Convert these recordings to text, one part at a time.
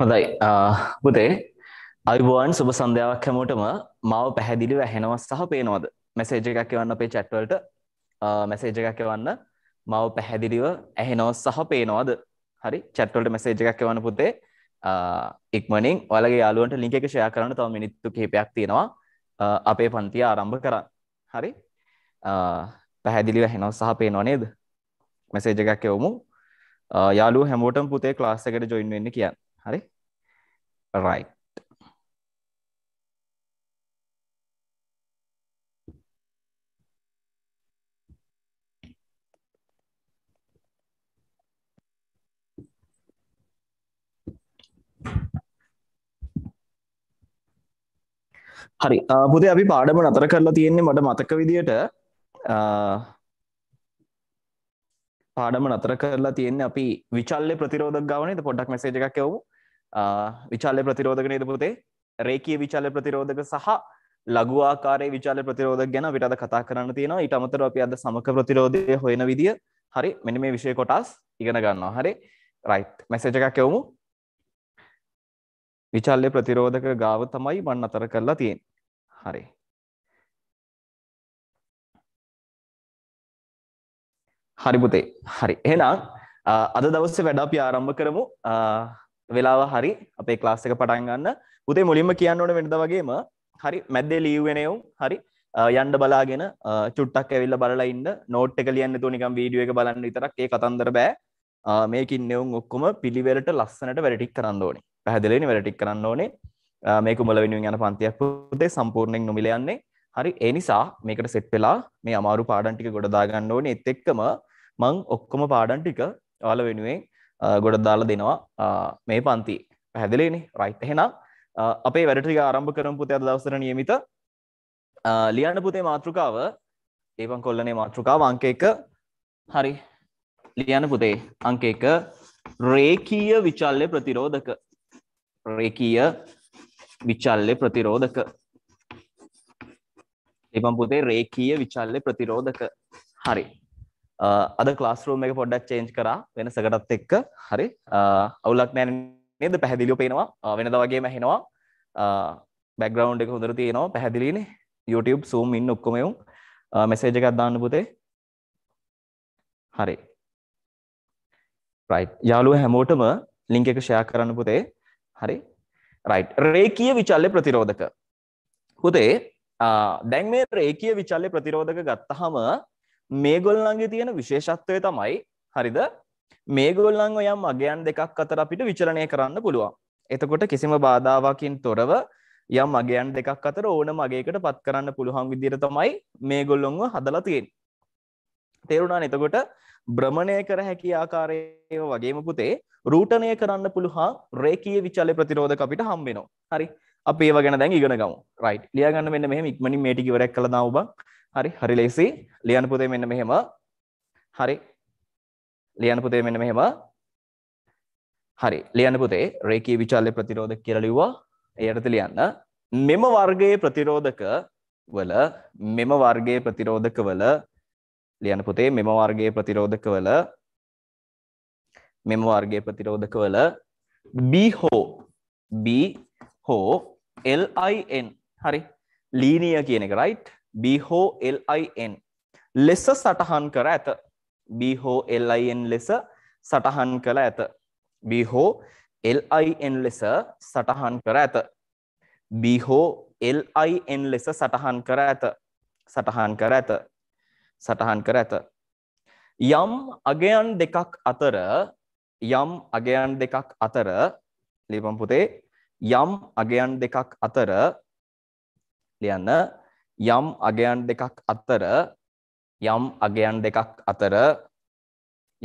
හොඳයි පුතේ අයිබෝන් සුබ සන්ධ්‍යාවක් හැමෝටම මාව පැහැදිලිව ඇහෙනවා සහ පේනවද මැසේජ එකක් එවන්න අපේ චැට්වලට මැසේජ එකක් එවන්න මාව පැහැදිලිව ඇහෙනව සහ පේනවද හරි චැට්වලට මැසේජ එකක් එවන්න පුතේ ඉක්මනින් ඔයාලගේ යාළුවන්ට ලින්ක් එක ෂෙයා කරන්න තව මිනිත්තු කිහිපයක් තියෙනවා අපේ පන්තිය ආරම්භ කරන්න හරි පැහැදිලිව ඇහෙනව සහ පේනව නේද මැසේජ එකක් එවමු යාළුවෝ හැමෝටම පුතේ ක්ලාස් එකට ජොයින් වෙන්න කියන්න හරි රයිට් හරි පුදේ අපි පාඩම නතර කරලා තියෙන්නේ මට මතක විදියට පාඩම නතර කරලා තියෙන්නේ අපි විචල්ලේ ප්‍රතිරෝධක ගාවනේ පොඩ්ඩක් මෙසේජ් එකක් එවමු විචාල්ල ප්‍රතිරෝධක නේද පුතේ රේකී විචාල ප්‍රතිරෝධක සහ ලඝු ආකාරයේ විචාල ප්‍රතිරෝධක ගැන අපිට අද කතා කරන්න තියෙනවා ඊට අමතරව අපි අද සමක ප්‍රතිරෝධය හොයන විදිය හරි මෙන්න මේ විෂය කොටස් ඉගෙන ගන්නවා හරි රයිට් මැසේජ් එකක් එවමු විචාල්‍ය ප්‍රතිරෝධක ගාව තමයි මන් අතර කරලා තියෙන්නේ හරි හරි පුතේ හරි එහෙනම් අද දවස්සේ වැඩ අපි ආරම්භ කරමු වෙලාව හරි අපේ ක්ලාස්සක පටන් ගන්න පුතේ මුලින්ම කියන්න ඕන වෙනද වගේම හරි මැද්දේ ලීවෙනයවුම් හරි යන්ඩ බලාගෙන චුට්ටක් ඇවිල්ල බලයින්න නෝට් එක ලියන්න තුනිකම් වීඩියුව එක බලන්න විතරක් ඒ කතන්දර බෑ මේකින් නෙවුම් ඔක්කොම පිළිවෙලට ලස්සනට වැටික් කරන්න ඕනේ පැහදිලනි වැටික් කරන්න ඕනේ මේක මුල වෙනුවෙන් යන පන්තියක් පුතේ සම්පූර්ණයෙන් නොමිලයන්නේ හරි එනිසා මේකට සෙට් වෙලා මේ අමාරු පාඩන්ටික ගොඩදාගන්න ඕනේ එත් එක්කම මං ඔක්කොම පාඩන්ටික ඔයාල වෙනුවෙන් ගොඩ දාලා දෙනවා මේ පන්ති පැහැදිලේනි රයිට් එහෙනම් අපේ වැඩටික ආරම්භ කරම පුතේ අද දවසර නියමිත ලියන්න පුතේ මාතෘකාව ඒවන් කොල්ලනේ මාතෘකාව අංක එක හරි ලියන්න පුතේ අංක එක රේකීය විචල්ලය ප්‍රතිරෝධක රේකීය විචල්ලය ප්‍රතිරෝධක එවන් පුතේ රේකීය විචල්ලය ප්‍රතිරෝධක හරි අද ක්ලාස්රූම් එක පොඩ්ඩක් චේන්ජ් කරා වෙනසකටත් එක්ක හරි අවුලක් නෑ නේද පැහැදිලිව පේනවා වෙනද වගේම ඇහෙනවා බැක්ග්‍රවුන්් එක හොඳර තියෙනවා පැහැදිලිනේ YouTube සූම් ඉන්න ඔක්කොමයුම් මෙසේජ එකත් දාන්න පුතේ හරි රයි් යාලුව හැමෝටම ලිංක එක ෂයා කරන්න පුතේ හරි රයි් රේකිය විචල්ල ප්‍රතිරෝධක පුතේ දැන් මේ රේකිය විචල්ල ප්‍රතිරෝධක ගත්තහම මේගොල්ලන්ගේ තියෙන විශේෂත්වය තමයි හරිද මේගොල්ලන් ඔයම් අගයන් දෙකක් අතර අපිට විචරණය කරන්න පුළුවන්. එතකොට කිසිම බාධාවකින් තොරව යම් අගයන් දෙකක් අතර ඕන මගේකට පත් කරන්න පුළුවන් විදිර තමයි මේගොල්ලොන්ව හදලා තියෙන්. තේරුණා එතකොට බ්‍රමණය කර හැකි ආකාරය වගේම පුතේ රූටනය කරන්න පුළුවන් රේකී විචලය ප්‍රතිරෝධක අපිට හම්බෙනවා. හරි. අපි ඒව ගැන දැන් ඉගෙන ගමු. රයිට්. ලියා ගන්න මෙන්න මෙහෙම ඉක්මනින් මේ ටික ඉවරයක් කළා දාමු බං. හරි හරි ලේසි ලියන්න පුතේ මෙන්න මෙහෙම හරි ලියන්න පුතේ මෙන්න මෙහෙම හරි ලියන්න පුතේ රේකී විචාල්‍ය ප්‍රතිරෝධක කියලා ලිව්වා එයටත ලියන්න මෙම වර්ගයේ ප්‍රතිරෝධක වල මෙම වර්ගයේ ප්‍රතිරෝධක වල ලියන්න පුතේ මෙම වර්ගයේ ප්‍රතිරෝධක වල මෙම වර්ගයේ ප්‍රතිරෝධක වල B හෝ B හෝ LIN හරි ලීනිය කියන එක රයිට් B හෝ LIN ලෙස සටහන් කර ඇත. B හෝ LIN ලෙස සටහන් කළ ඇත. B හෝ LIN ලෙස සටහන් කර ඇත. B හෝ LIN ලෙස සටහන් කර ඇත. සටහන් කර ඇත. සටහන් කර ඇත. යම් අගයන් දෙකක් අතර යම් අගයන් දෙකක් අතර ලියපන් පුතේ යම් අගයන් දෙකක් අතර ලියන්න යම් අගයන් දෙකක් අතර යම් අගයන් දෙකක් අතර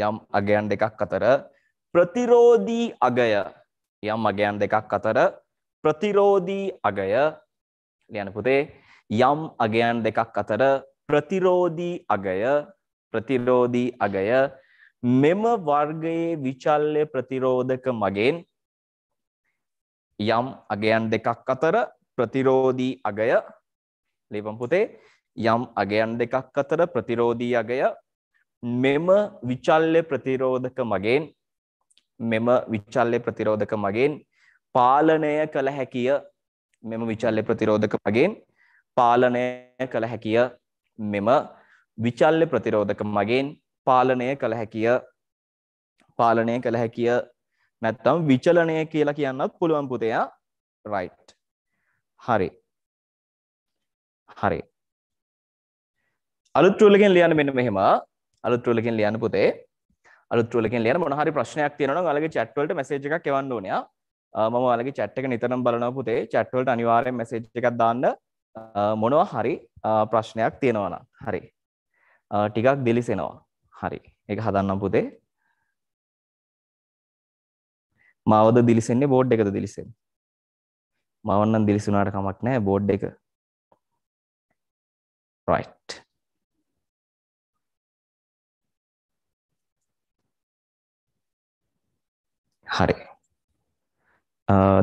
යම් අගයන් දෙකක් අතර ප්‍රතිරෝධී අගය යම් අගයන් දෙකක් අතර ප්‍රතිරෝධී අගය ලියන්න පුතේ යම් අගයන් දෙකක් අතර ප්‍රතිරෝධී අගය ප්‍රතිරෝධී අගය මෙම වර්ගයේ විචල්්‍ය ප්‍රතිරෝධක මගෙන් යම් අගයන් දෙකක් අතර ප්‍රතිරෝධී අගය ලේපම් පුතේ යම් අගයන් දෙකක් අතර ප්‍රතිරෝධී අගය මෙම විචල්්‍ය ප්‍රතිරෝධක මගෙන් මෙම විචල්්‍ය ප්‍රතිරෝධක මගෙන් පාලනය කළ හැකිය මෙම විචල්්‍ය ප්‍රතිරෝධක මගෙන් පාලනය කළ හැකිය මෙම විචල්්‍ය ප්‍රතිරෝධක මගෙන් පාලනය කළ හැකිය පාලනය කළ හැකිය නැත්තම් විචලනය කියලා කියන්නත් පුළුවන් පුතයා රයිට් හරි හරි. අලුත් රූල් එකෙන් ලියන්න මෙන්න මෙහෙම. අලුත් රූල් එකෙන් ලියන්න පුතේ. අලුත් රූල් එකෙන් ලියන්න මොන හරි ප්‍රශ්නයක් තියෙනවා නම් ඔයාලගේ chat වලට message එකක් එවන්න ඕනේ ආ. මම ඔයාලගේ chat එක නිතරම බලනවා පුතේ. chat වලට අනිවාර්යෙන් message එකක් දාන්න මොනවා හරි ප්‍රශ්නයක් තියෙනවා නම්. හරි. ටිකක් දිලිසෙනවා. හරි. ඒක හදන්නම් පුතේ. මාවද දිලිසෙන්නේ බෝඩ් එකද දිලිසෙන්නේ? මාවන්නම් දිලිසුනාට කමක් නැහැ බෝඩ් එක. right හරි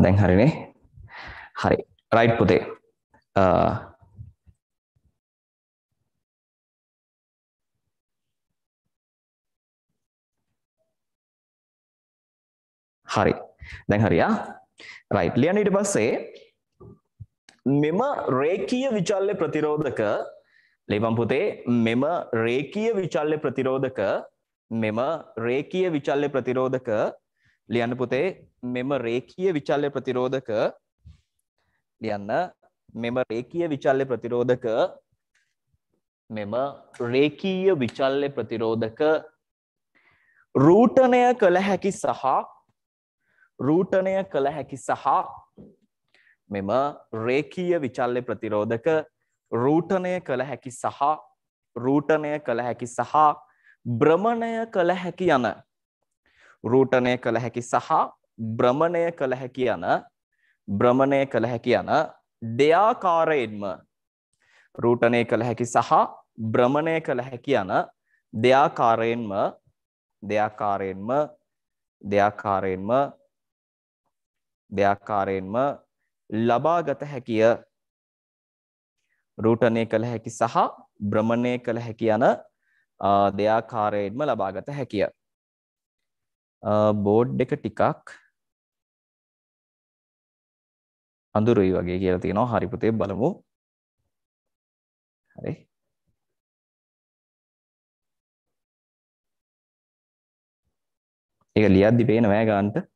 දැන් හරිනේ හරි රයිට් පුතේ හරි දැන් හරියා රයිට් ලියන්න ඊට පස්සේ මෙම රේකීය විචල්්‍ය ප්‍රතිරෝධක ලේපම් පුතේ මෙම රේකීය විචල්්‍ය ප්‍රතිරෝධක මෙම රේකීය විචල්්‍ය ප්‍රතිරෝධක ලියන්න පුතේ මෙම රේකීය විචල්්‍ය ප්‍රතිරෝධක ලියන්න මෙම රේකීය විචල්්‍ය ප්‍රතිරෝධක මෙම රේකීය විචල්්‍ය ප්‍රතිරෝධක රූටනය කළ හැකි සහ රූටනය කළ හැකි සහ මෙම රේකීය විචල්්‍ය ප්‍රතිරෝධක රූටනය කළ හැකි සහ රූටනය කළ හැකි සහ බ්‍රමණය කළ හැකි යන රූටනය කළ හැකි සහ බ්‍රමණය කළ හැකි යන බ්‍රමණය කළ හැකි යන දෙයාකාරයෙන්ම රූටනය කළ හැකි සහ බ්‍රමණය කළ හැකි යන දෙයාකාරයෙන්ම දෙයාකාරයෙන්ම දෙයාකාරයෙන්ම දෙයාකාරයෙන්ම ලබාගත හැකිය රූටණය කළ හැකි සහ භ්‍රමණය කළ හැකි යන දෙයාකාරයෙන්ම ලබාගත හැකිය. බෝඩ් එක ටිකක් අඳුරුයි වගේ කියලා තියෙනවා. හරි පුතේ බලමු. හරි. ඒක ලියද්දි පේන නෑ ගන්නට.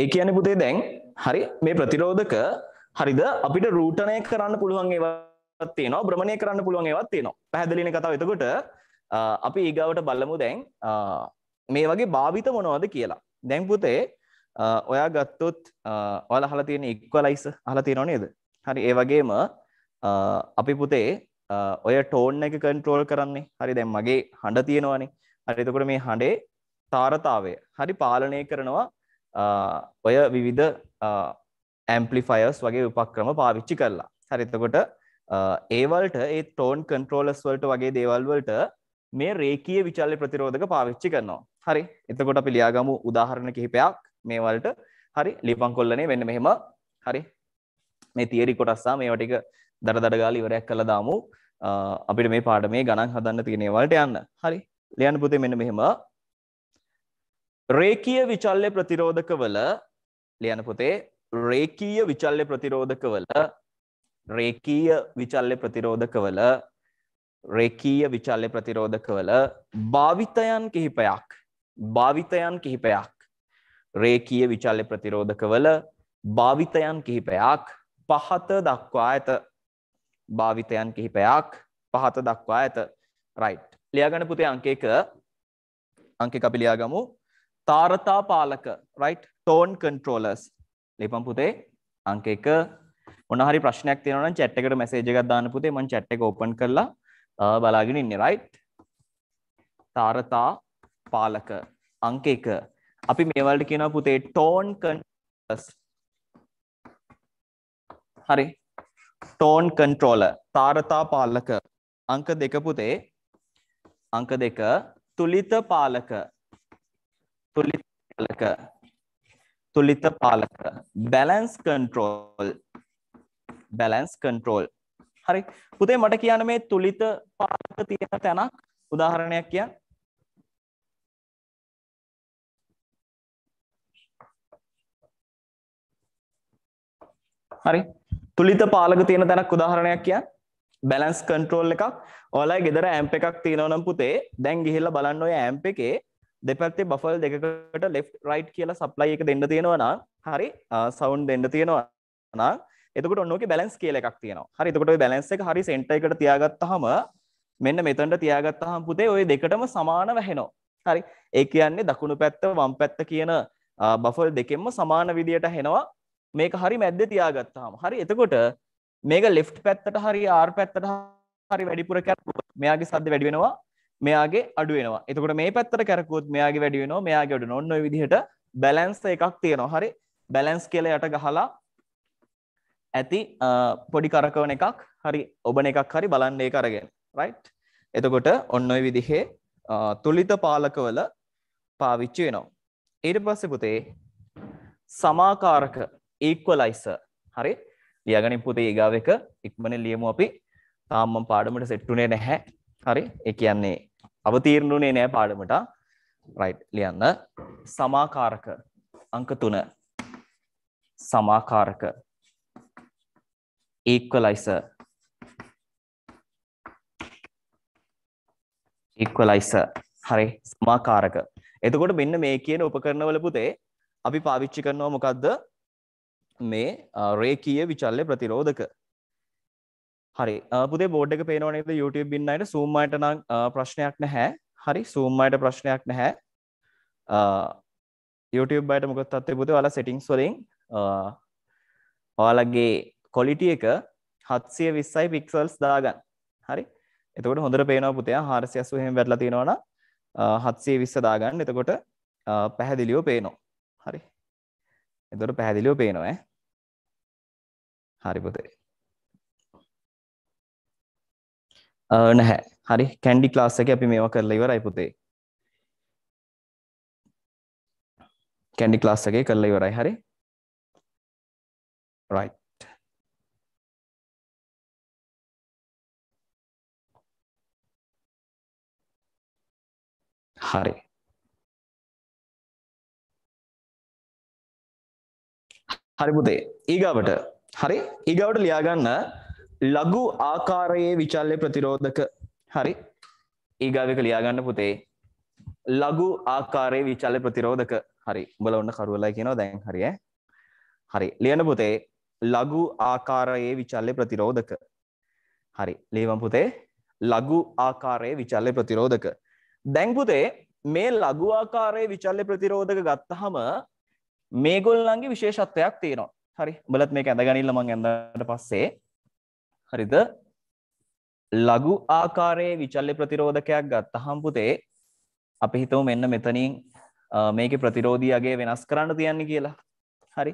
ඒ කියන්නේ පුතේ දැන් හරි මේ ප්‍රතිරෝධක හරිද අපිට රූටණය කරන්න පුළුවන් ඒවත් තියෙනවා භ්‍රමණය කරන්න පුළුවන් ඒවත් තියෙනවා පැහැදිලින කතාව එතකොට අපි ඊගාවට බලමු දැන් මේ වගේ භාවිත මොනවද කියලා දැන් පුතේ ඔයා ගත්තොත් ඔයාලා අහලා තියෙන ඉක්වලයිස අහලා තියෙනව නේද හරි ඒ වගේම අපි පුතේ ඔය ටෝන් එක කන්ට්‍රෝල් කරන්නේ හරි දැන් මගේ හඬ තියෙනවනේ හරි එතකොට මේ හඬේ තාරතාවය හරි පාලනය කරනවා ඔය විවිධ ඇම්පලිෆයස් වගේ උපක්‍රම පාවිච්චි කරලා හරිතකොට ඒවල්ට ඒ ටෝන් කන්ට්‍රෝලස් වලට වගේ දේවල් වලට මේ රේකීය විචල්්‍ය ප්‍රතිරෝධක පාවිච්චි කරනවා හරි එතකොට අපි ලියාගමු උදාහරණ කිහිපයක් මේ වලට හරි ලිපං කොල්ලනේ වෙන්න මෙහෙම හරි මේ තියරි කොටස්සා මේවා ටික දඩදඩ ගාලා ඉවරයක් කරලා දාමු අපිට මේ පාඩමේ ගණන් හදන්න තියෙන ඒවාට යන්න හරි ලියන්න පුතේ මෙන්න මෙහෙම රේකීය විචල්්‍ය ප්‍රතිරෝධකවල ලියන පොතේ රේකීය විචල්්‍ය ප්‍රතිරෝධකවල රේකීය විචල්්‍ය ප්‍රතිරෝධකවල රේකීය විචල්්‍ය ප්‍රතිරෝධකවල භාවිතයන් කිහිපයක් භාවිතයන් කිහිපයක් රේකීය විචල්්‍ය ප්‍රතිරෝධකවල භාවිතයන් කිහිපයක් පහත දක්වා ඇත භාවිතයන් කිහිපයක් පහත දක්වා ඇත රයිට් ලියාගන පුතේ අංක එක අංක කපිලියාගමු තාරතා පාලක රයිට් ටෝන් කන්ට්‍රෝලර්ස් ලිපම් පුතේ අංක එක මොනහරි ප්‍රශ්නයක් තියෙනවා නම් chat එකට message එකක් දාන්න පුතේ මම chat එක open කරලා බලාගෙන ඉන්නේ right තාරතා පාලක අංක 1 අපි මේ වලට කියනවා පුතේ tone controllers හරි tone controller තාරතා පාලක අංක 2 පුතේ අංක 2 තුලිත පාලක තුලිත පාලක තුලිත පාලක බැලන්ස් කන්ට්‍රෝල් බැලන්ස් කන්ට්‍රෝල් හරි පුතේ මට කියන්න මේ තුලිත පාලක තියෙන තැනක් උදාහරණයක් කියන්න හරි තුලිත පාලක තියෙන තැනක් උදාහරණයක් කියන්න බැලන්ස් කන්ට්‍රෝල් එකක් ඔයාලා ගෙදර ඇම්ප් එකක් තියෙනවා නම් පුතේ දැන් ගිහිල්ලා බලන්න ඔය ඇම්ප් එකේ දෙපැත්තේ බෆල් දෙකට ලෙෆ් රයිට් කියලා සප්ලයි එක දෙන්න තියෙනවනා හරි සවුන්් දෙන්න තියෙනවා එතකට ඔන්නෝක බැලන්ස් කියල එකක් තියෙනවා හරි එතකොට බැලන්ස එක හරි සෙන්ට එකට තියාගත්තහම මෙන්න මෙතන්ට තියාගත්තහම් පුතේ ඔය දෙකටම සමාන වැහෙනෝ හරි ඒ කියන්නේ දකුණු පැත්ත වම් පැත්ත කියන බෆල් දෙකෙන්ම සමාන විදියට හෙනවා මේක හරි මැද්ද තියාගත්තාම හරි එතකොට මේක ලෙෆ් පැත්තට හරි ආර් පැත්තට හරි වැඩිපුර කැ මෙයාගේ සද්ද වැඩි වෙනවා මෙයාගේ අඩුවෙනවා එතකොට මේ පැත්තට කරකුත් මෙයාගේ වැඩිවෙනවා මෙයාගේ අඩු නොන්න විදිහට බැලන්ස් එකක් තියෙනවා හරි බැලන්ස් කියල යට ගහලා ඇති පොඩි කරකවන එකක් හරි ඔබන එකක් හරි බලන්නේ කරගෙන රයිට් එතකොට ඔන්න ඔය විදිහේ තුළිත පාලකවල පාවිච්චි වෙනවා ඊට පස්සේ පුතේ සමාකාරක ඒක්වලයිස හරි ලියගනින් පුතේ ඒගාව එක ඉක්මන ලියමු අපි තාම්ම පාඩමට සෙට්ටුනේ නැහැ හරි ඒ කියන්නේ අවතීරණුනේ නෑ පාඩමට රයිට් ලියන්න සමාකාරක අංක තුන සමාකාරක equalizer equalizer හරි සමාකාරක එතකොට මෙන්න මේ කියන උපකරණවල පුතේ අපි පාවිච්චි කරනවා මොකද්ද මේ රේකීය විචල්‍ය ප්‍රතිරෝධක හරි පුදේ බෝඩ් එක පේනවනේද YouTube ඉන්නයිට සූම්මයට නම් ප්‍රශ්නයක් නැහැ හරි සූම්මයට ප්‍රශ්නයක් නැහැ YouTube අයට මොකත් තත්ත්වය පුදේ ඔයාලා සෙටින්ග්ස් වලින් ඔයාලගේ කොලිටි එක 720යි පික්සල්ස් දාගන්න හරි එතකොට හොඳට පේනවා පුතේ 480 එහෙම වැටලා තියෙනවා නම් 720 දාගන්න එතකොට පැහැදිලිව පේනවා හරි එතකොට පැහැදිලිව පේනවා ඈ හරි පුතේ නැහැ. හරි කැන්ඩි ක්ලාස් එකේ අපි මේවා කරලා ඉවරයි පුතේ. කැන්ඩි ක්ලාස් එකේ කරලා ඉවරයි හරි. right හරි හරි පුතේ ඊගාවට හරි ඊගාවට ලියාගන්න ලඝු ආකාරයේ විචල්ලය ප්‍රතිරෝධක හරි ඒගාවක ලියාගන්න පුතේ ලඝු ආකාරයේ විචල්ල ප්‍රතිරෝධක හරි උඹල ඔන්න කරුවලා කියනවා දැන් හරිය හරි ලියන පුතේ ලඝු ආකාරයේ විචල්ල ප්‍රතිරෝධක හරි ලියවම් පුතේ ලඝු ආකාරයේ විචල්ල ප්‍රතිරෝධක දැන් පුතේ මේ ලඝු ආකාරයේ විචල්ල ප්‍රතිරෝධක ගත්තහම මේගොල්ලන්ගේ විශේෂත්වයක් තියෙනවා හරි උඹලත් මේක ඇඳගනින්න මං ඇඳට පස්සේ හරිද ලඝු ආකාරයේ විචල්්‍ය ප්‍රතිරෝධකයක් ගත්තහම් පුතේ අපි හිතමු මෙන්න මෙතනින් මේකේ ප්‍රතිරෝධියගේ වෙනස් කරන්න තියන්නේ කියලා. හරි.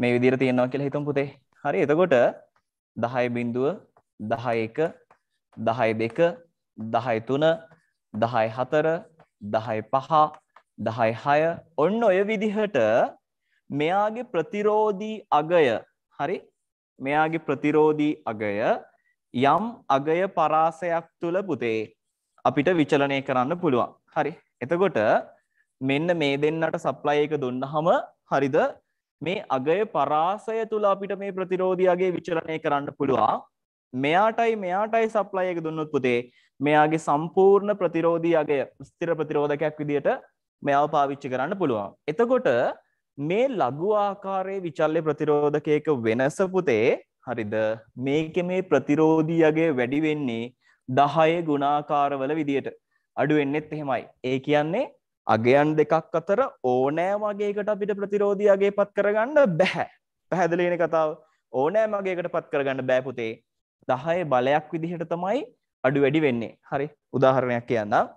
මේ විදිහට තියෙනවා කියලා හිතමු පුතේ. හරි. එතකොට 10.0 11 10 2 10 3 10 4 10 5 10 6 ඔන්න ඔය විදිහට මෙයාගේ ප්‍රතිරෝධී අගය හරි මෙයාගේ ප්‍රතිරෝධී අගය යම් අගය පරාසයක් තුළ පුතේ අපිට විචලනය කරන්න පුළුවන්. හරි. එතකොට මෙන්න මේ දෙන්නට සප්ලයි එක දුන්නහම හරිද මේ අගය පරාසය තුළ අපිට මේ ප්‍රතිරෝධියගේ විචලනය කරන්න පුළුවන්. මෙයාටයි මෙයාටයි සප්ලයි එක දුන්නොත් පුතේ මෙයාගේ සම්පූර්ණ ප්‍රතිරෝධී අගය ස්ථිර ප්‍රතිරෝධකයක් විදිහට මෙයාව පාවිච්චි කරන්න පුළුවන්. එතකොට මේ ලඝු ආකාරයේ විචල්්‍ය ප්‍රතිරෝධකයක වෙනස පුතේ හරිද මේකේ මේ ප්‍රතිරෝධියගේ වැඩි වෙන්නේ 10 ගුණාකාරවල විදියට අඩු වෙන්නෙත් එහෙමයි. ඒ කියන්නේ අගයන් දෙකක් අතර ඕනෑම අගයකට අපිට ප්‍රතිරෝධිය අගේපත් කරගන්න බෑ. පැහැදිලි වෙන කතාව. ඕනෑම අගයකටපත් කරගන්න බෑ පුතේ. 10 බලයක් විදිහට තමයි අඩු වැඩි වෙන්නේ. හරි. උදාහරණයක් කියන්නම්.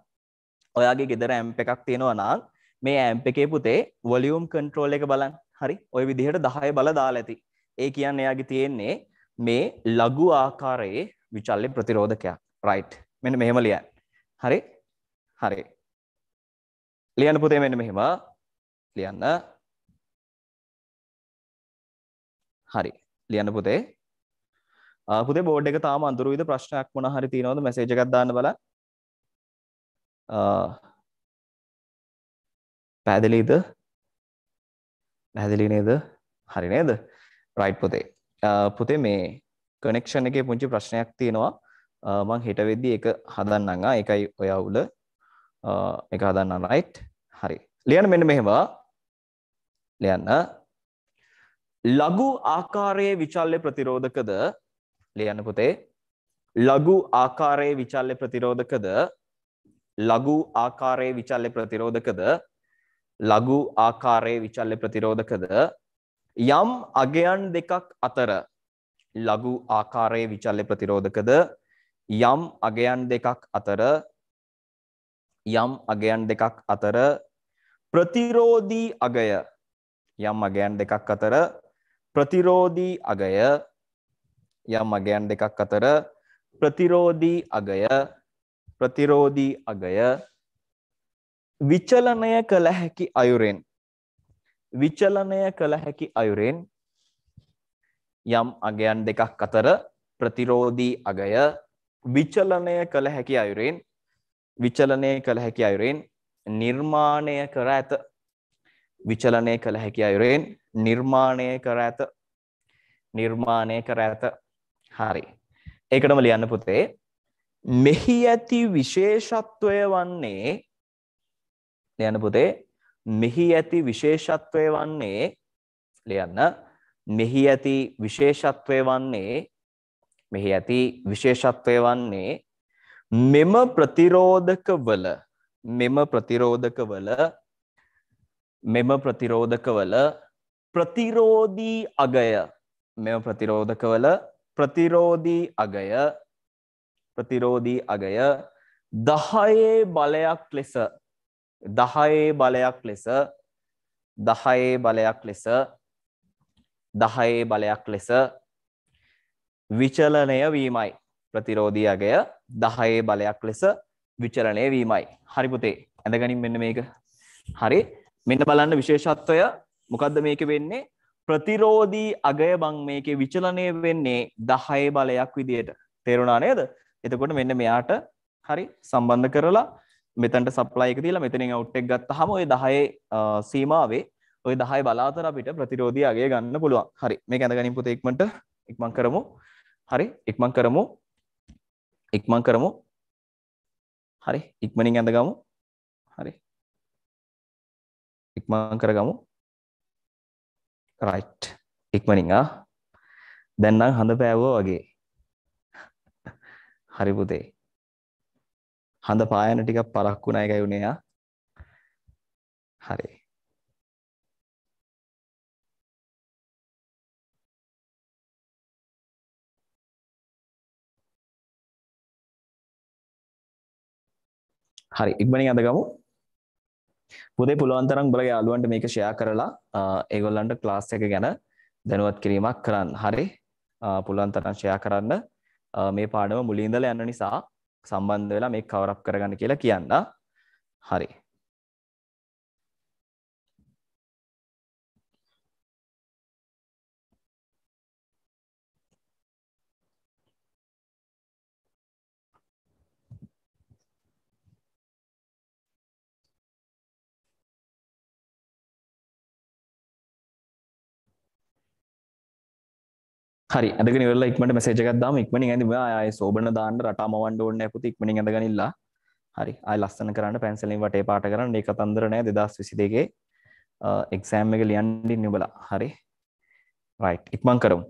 ඔයාගේ ගෙදර ඇම්ප් එකක් තියෙනවා නම් මේ ඇම්ප එකේ පුතේ වොලියුම් කන්ට්‍රෝල් එක බලන් හරි ඔය විදිහට දහය බල දාලා ඇති ඒ කියන්න එයාගේ තියෙන්නේ මේ ලඝු ආකාරයේ විචල්්‍ය ප්‍රතිරෝධකයක් රයිට් මෙන්න මෙහෙම ලියන් හරි හරි ලියන්න පුතේ මෙන්න මෙහෙම ලියන්න හරි ලියන්න පුතේ පුතේ බෝඩ් එක තාම අඳුරු විද ප්‍රශ්නයක් මොන හරි තියෙනවද මැසේජ් එකක් දාන්න බලන්න පැහැදිලීද පැහැදිලි නේද හරි නේද රයිට් පුතේ පුතේ මේ කනෙක්ෂන් එකේ පුංචි ප්‍රශ්නයක් තියෙනවා මං හිට වෙද්දි ඒක හදන්නම් ආ ඒකයි ඔය අවුල ඒක හදන්නම් රයිට් හරි ලියන්න මෙන්න මෙහෙම ලියන්න ලඝු ආකාරයේ විචල්්‍ය ප්‍රතිරෝධකද ලියන්න පුතේ ලඝු ආකාරයේ විචල්්‍ය ප්‍රතිරෝධකද ලඝු ආකාරයේ විචල්්‍ය ප්‍රතිරෝධකද ලඝු ආකාරයේ විචල්‍ය ප්‍රතිරෝධකද යම් අගයන් දෙකක් අතර ලඝු ආකාරයේ විචල්‍ය ප්‍රතිරෝධකද යම් අගයන් දෙකක් අතර යම් අගයන් දෙකක් අතර ප්‍රතිරෝධී අගය යම් අගයන් දෙකක් අතර ප්‍රතිරෝධී අගය යම් අගයන් දෙකක් අතර ප්‍රතිරෝධී අගය ප්‍රතිරෝධී අගය විචලනය කළ හැකි අයුරෙන් විචලනය කළ හැකි අයුරෙන් යම් අගයන් දෙකක් අතර ප්‍රතිරෝධී අගය විචලනය කළ හැකි අයුරෙන් විචලනය කළ හැකි අයුරෙන් නිර්මාණය කර ඇත විචලනය කළ හැකි අයුරෙන් නිර්මාණය කර ඇත නිර්මාණය කර ඇත හරි ඒකටම ලියන්න පුතේ මෙහි ඇති විශේෂත්වය වන්නේ ලියන්න පුතේ මෙහි ඇති විශේෂත්වය වන්නේ ලියන්න මෙහි ඇති විශේෂත්වය වන්නේ මෙහි ඇති විශේෂත්වය වන්නේ මෙම ප්‍රතිරෝධකවල මෙම ප්‍රතිරෝධකවල මෙම ප්‍රතිරෝධකවල ප්‍රතිරෝධී අගය මෙම ප්‍රතිරෝධකවල ප්‍රතිරෝධී අගය ප්‍රතිරෝධී අගය දහයේ බලයක් ලෙස දහයේ බලයක් ලෙස දහයේ බලයක් ලෙස දහයේ බලයක් ලෙස විචලනය වීමයි ප්‍රතිරෝධී අගය දහයේ බලයක් ලෙස විචලනය වීමයි හරි පුතේ ඇඳගනින් මෙන්න මේක හරි මෙන්න බලන්න විශේෂත්වය මොකක්ද මේක වෙන්නේ ප්‍රතිරෝධී අගය බං මේකේ විචලනය වෙන්නේ දහයේ බලයක් විදියට තේරුණා නේද එතකොට මෙන්න මෙයාට හරි සම්බන්ධ කරලා මෙතන්ට සප්ලයික තියලා මෙතනින් අවුට්ටෙක් ගත්ත හම ඔය දහයේ සීමාවේ ඔය දහයි බලාතර අපිට ප්‍රතිරෝධයගේ ගන්න පුළුවන් හරි මේ ඇඳ ගනින් පුත එක්මට එක්මං කරමු හරි එක්මං කරමු එක්මං කරමු හරි ඉක්මනින් ඇඳගමු හරි ඉක්මං කරගමු රයිට් ඉක්මනින්ආ දැන්නම් හඳ පෑවෝ වගේ හරි පුතේ හඳ පායන ටිකක් පරක්කු වුණා එකයි උනේ යා. හරි. හරි ඉක්මනින් අද ගමු. පුතේ පුළුවන් තරම් උඹලගේ යාළුවන්ට මේක ෂෙයා කරලා ඒගොල්ලන්ට ක්ලාස් එක ගැන දැනුවත් කිරීමක් කරන්න. හරි. පුළුවන් තරම් ෂෙයා කරන්න. මේ පාඩම මුලින් ඉඳලා යන නිසා සම්බන්ධ වෙලා මේ කවරප් කරගන්න කියලා කියන්න. හරි. හරි අදග නිවල ඉක්මට මසේජකත්දාම ඉක්මනි ඇඳම අය සෝබන දාන්න රටාමවන් ඕන්න ඇපුති ඉක්මනි ඇඳගනිල්ලා හරි අයි ලස්සන කරන්න පැන්සලින් වටේ පාට කරන්න ඒ කතන්දරනය දෙදස් විසි දෙගේ එක්සෑම් එක ලියන්ඩින් නිබලා හරි රයි් ඉක්මං කරමු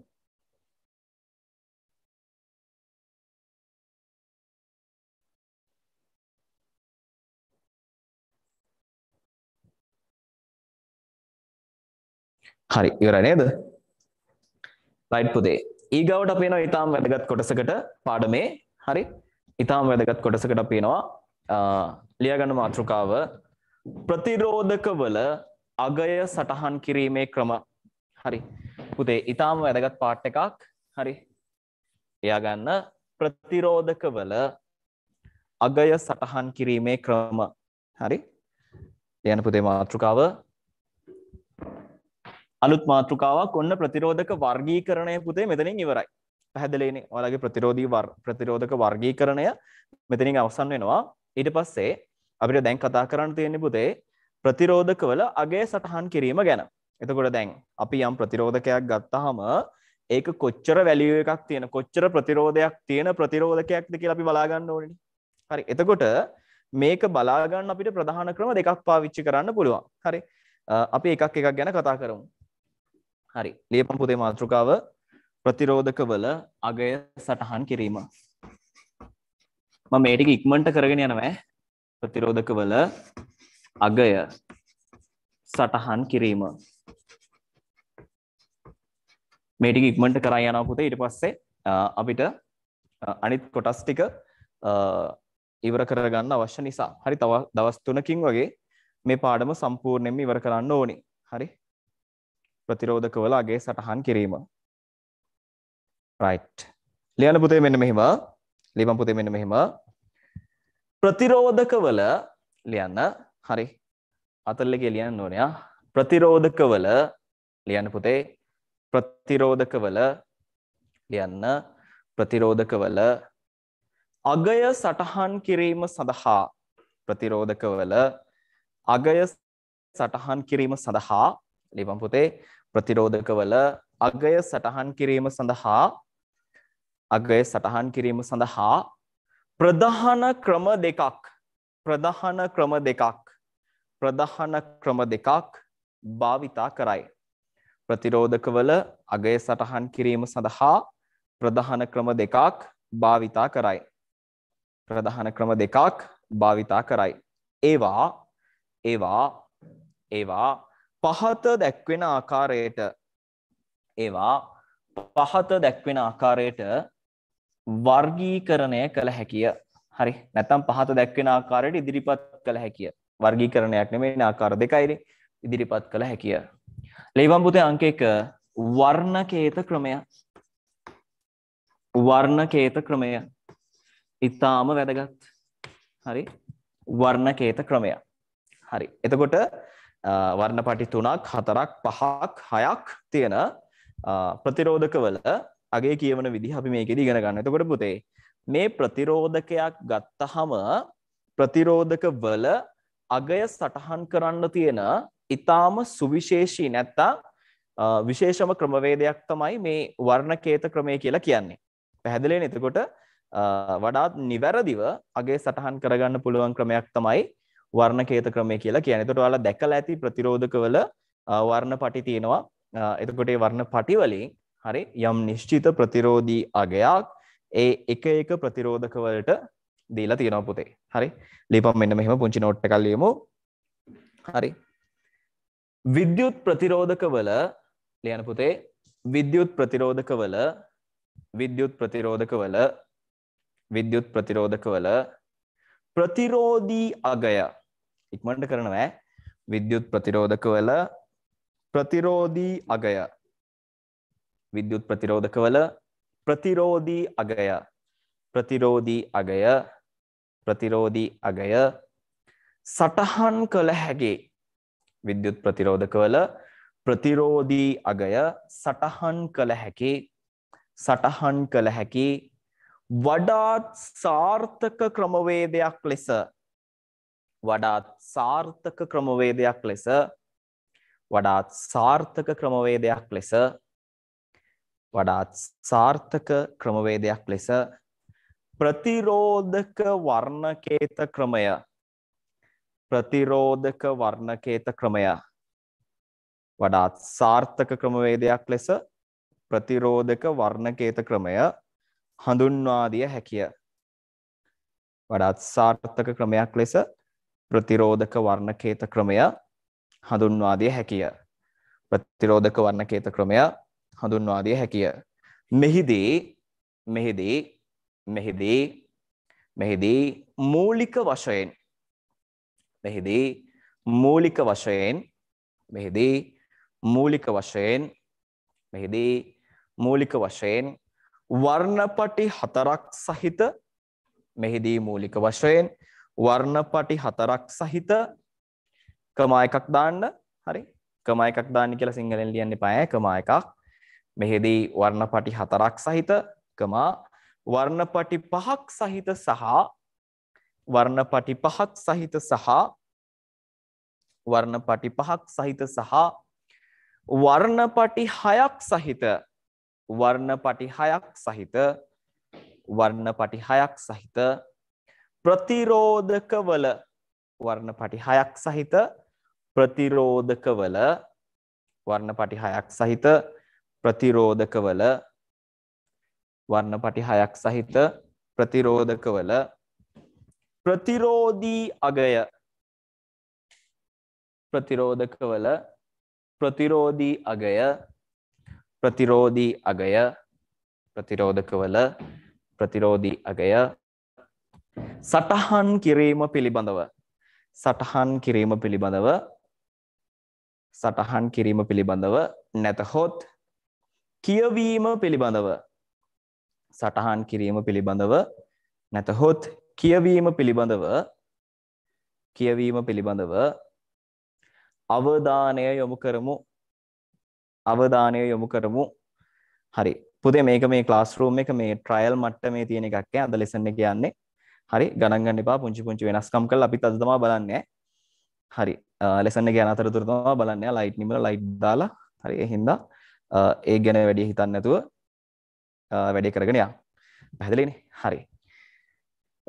හරි ඉවර නේද රයිට් පුතේ ඊගවට අපේනවා ඉතාම වැදගත් කොටසකට පාඩමේ හරි ඉතාම වැදගත් කොටසකට පේනවා ලියගන්න මාතෘකාව ප්‍රතිරෝධකවල අගය සටහන් කිරීමේ ක්‍රම හරි පුතේ ඉතාම වැදගත් පාට් එකක් හරි එයා ගන්න ප්‍රතිරෝධකවල අගය සටහන් කිරීමේ ක්‍රම හරි යන පුතේ මාතෘකාව අලුත් මාතෘකාවක් ඔන්න ප්‍රතිරෝධක වර්ගීකරණය පුතේ මෙතනින් ඉවරයි. පැහැදිලිනේ. ඔයාලගේ ප්‍රතිරෝධී ප්‍රතිරෝධක වර්ගීකරණය මෙතනින් අවසන් වෙනවා. ඊට පස්සේ අපිට දැන් කතා කරන්න තියෙන්නේ පුතේ ප්‍රතිරෝධකවල අගය සටහන් කිරීම ගැන. එතකොට දැන් අපි යම් ප්‍රතිරෝධකයක් ගත්තාම ඒක කොච්චර වැලියු එකක් තියෙන කොච්චර ප්‍රතිරෝධයක් තියෙන ප්‍රතිරෝධකයක්ද කියලා අපි බලා ගන්න ඕනේ. හරි. එතකොට මේක බලා ගන්න අපිට ප්‍රධාන ක්‍රම දෙකක් පාවිච්චි කරන්න පුළුවන්. හරි. අපි එකක් එකක් ගැන කතා කරමු. හරි ලියපම් පුතේ මාතෘකාව ප්‍රතිරෝධකවල අගය සටහන් කිරීම මම මේ ටික ඉක්මනට කරගෙන යනවා ප්‍රතිරෝධකවල අගය සටහන් කිරීම මේ ටික ඉක්මනට කරා යනවා පුතේ ඊට පස්සේ අපිට අනිත් කොටස් ටික ඉවර කරගන්න අවශ්‍ය නිසා හරි තව දවස් 3කින් වගේ මේ පාඩම සම්පූර්ණයෙන්ම ඉවර කරන්න ඕනේ හරි ප්‍රතිරෝධකවලගේ සටහන් කිරීම. රයිට්. ලියන පුතේ මෙන්න මෙහෙම. ලියපන් පුතේ මෙන්න මෙහෙම. ප්‍රතිරෝධකවල ලියන්න. හරි. අතල්ලගේ ලියන්න ඕනේ ප්‍රතිරෝධකවල ලියන්න පුතේ. ප්‍රතිරෝධකවල ලියන්න. ප්‍රතිරෝධකවල අගය සටහන් කිරීම සඳහා ප්‍රතිරෝධකවල අගය සටහන් කිරීම සඳහා ලිපම් පුතේ ප්‍රතිරෝධකවල අගය සටහන් කිරීම සඳහා අගය සටහන් කිරීම සඳහා ප්‍රධාන ක්‍රම දෙකක් ප්‍රධාන ක්‍රම දෙකක් ප්‍රධාන ක්‍රම දෙකක් භාවිතා කරයි. ප්‍රතිරෝධකවල අගය සටහන් කිරීම සඳහා ප්‍රධාන ක්‍රම දෙකක් භාවිතා කරයි. ප්‍රධාන ක්‍රම දෙකක් භාවිතා කරයි. ඒවා ඒවා ඒවා පහත දැක්වෙන ආකාරයට ඒවා පහත දැක්වෙන ආකාරයට වර්ගීකරණය කළ හැකිය හරි නැතම් පහත දැක්වෙන ආකාරයට ඉදිරිපත් කළ හැකිය වර්ගීකරණයක් නෙමේ ආකාර දෙකයිරි ඉදිරිපත් කළ හැකිය ලේවම්පුතය අංක එක වර්ණකේත ක්‍රමය වර්ණකේත ක්‍රමය ඉතාම වැදගත් හරි වර්ණකේත ක්‍රමය හරි එතකොට වර්ණ පටි තුනක් හතරක් පහක් හයක් තියෙන ප්‍රතිරෝධකවල අගේ කියවන විදි අපි මේකෙද ඉගෙන ගන්න එතකොට පුතේ මේ ප්‍රතිරෝධකයක් ගත්තහම ප්‍රතිරෝධක වල අගය සටහන් කරන්න තියෙන ඉතාම සුවිශේෂී නැත්තා විශේෂම ක්‍රමවේදයක් තමයි මේ වර්ණකේත ක්‍රමය කියලා කියන්නේ. පැහැදිලේ එතකොට වඩාත් නිවැරදිව අගේ සටහන් කරගන්න පුළුවන් ක්‍රමයක් තමයි වර්ණ කේත ක්‍රමය කියලා කියන එතට යාලා දැකලා ඇති ප්‍රතිරෝධකවල වර්ණ පටි තියෙනවා එතකොට වර්ණ පටිවලින් හරි යම් නිශ්චිත ප්‍රතිරෝධී අගයක් ඒ එක එක ප්‍රතිරෝධකවලට දීලා තියෙනවා පුතේ හරි ලිපම් මෙන්න මෙහෙම පුංචි නෝට් එකක් ලියමු හරි විද්‍යුත් ප්‍රතිරෝධකවල ලියන පුතේ විද්‍යුත් ප්‍රතිරෝධකවල විද්‍යුත් ප්‍රතිරෝධකවල විද්‍යුත් ප්‍රතිරෝධකවල ප්‍රතිරෝධී අගය ඉක්මට කරනවා විද්‍යුත් ප්‍රතිරෝධකවල ප්‍රතිරෝධී අගය විද්‍යුත් ප්‍රතිරෝධකවල ප්‍රතිරෝධී අගය ප්‍රතිරෝධී අගය ප්‍රතිරෝධී අගය සටහන් කළ හැගේ විද්‍යුත් ප්‍රතිරෝධකවල ප්‍රතිරෝධී අගය සටහන් කළ හැකි සටහන් කළ හැකි වඩාත් සාර්ථක ක්‍රමවේදයක් ලෙස වඩාත් සාර්ථක ක්‍රමවේදයක් ලෙස වඩාත් සාර්ථක ක්‍රමවේදයක් ලෙස වඩාත් සාර්ථක ක්‍රමවේදයක් ලෙස ප්‍රතිරෝධක වර්ණකේත ක්‍රමය ප්‍රතිරෝධක වර්ණකේත ක්‍රමය වඩාත් සාර්ථක ක්‍රමවේදයක් ලෙස ප්‍රතිරෝධක වර්ණකේත ක්‍රමය හඳුන්වා දිය හැකිය. වඩාත් සාර්ථක ක්‍රමයක් ලෙස ප්‍රතිරෝධක වර්ණකේත ක්‍රමය හඳුන්වා දිය හැකිය. ප්‍රතිරෝධක වර්ණකේත ක්‍රමය හඳුන්වා දිය හැකිය. මෙහිදී මෙහිදී මෙහිදී මෙහිදී මූලික වශයෙන් මෙහිදී මූලික වශයෙන් මෙහිදී මූලික වශයෙන් මෙහිදී මූලික වශයෙන් වර්ණපටි හතරක් සහිත මෙහිදී මූලික වශයෙන් වර්ණපටි හතරක් සහිත කමා එකක් දාන්න හරි කමා එකක් දාන්න කියලා සිංහලෙන් ලියන්න එපා කමා එකක් මෙහිදී වර්ණපටි හතරක් සහිත කමා වර්ණපටි පහක් සහිත සහ වර්ණපටි පහක් සහිත සහ වර්ණපටි පහක් සහිත සහ වර්ණපටි හයක් සහිත වර්ණපටි හයක් සහිත වර්ණපටි හයක් සහිත ප්‍රතිරෝධකවල වර්ණ පටි හයක් සහිත ප්‍රතිරෝධකවල වර්ණ පටි හයක් සහිත ප්‍රතිරෝධකවල වර්ණ පටි හයක් සහිත ප්‍රතිරෝධකවල ප්‍රතිරෝධී අගය ප්‍රතිරෝධකවල ප්‍රතිරෝධී අගය ප්‍රතිරෝධී අගය ප්‍රතිරෝධකවල ප්‍රතිරෝධී අගය සටහන් කිරීම පිළිබඳව සටහන් කිරීම පිළිබඳව සටහන් කිරීම පිළිබඳව නැතහොත් කියවීම පිළිබඳව සටහන් කිරීම පිළිබඳව නැතහොත් කියවීම පිළිබඳව කියවීම පිළිබඳව අවධානය යොමු කරමු අවධානය යොමු කරමු හරි පුදේ මේක මේ ක්ලාස්රූම් එක මේ ට්‍රයිල් මට්ට මේ තියෙන එකක්ය අද ලෙසන්න කියන්නේ හරි ගණන් ගන්න එපා පුංචි පුංචි වෙනස්කම් කරලා අපිත් අද තමයි බලන්නේ. හරි. ලෙසන් එක යන අතරතුර තමයි බලන්නේ. ලයිට් නිමල ලයිට් දාලා හරි ඒ හින්දා ඒ ගැන වැඩි හිතන්න නැතුව වැඩේ කරගෙන යන්න. පැහැදිලිනේ? හරි.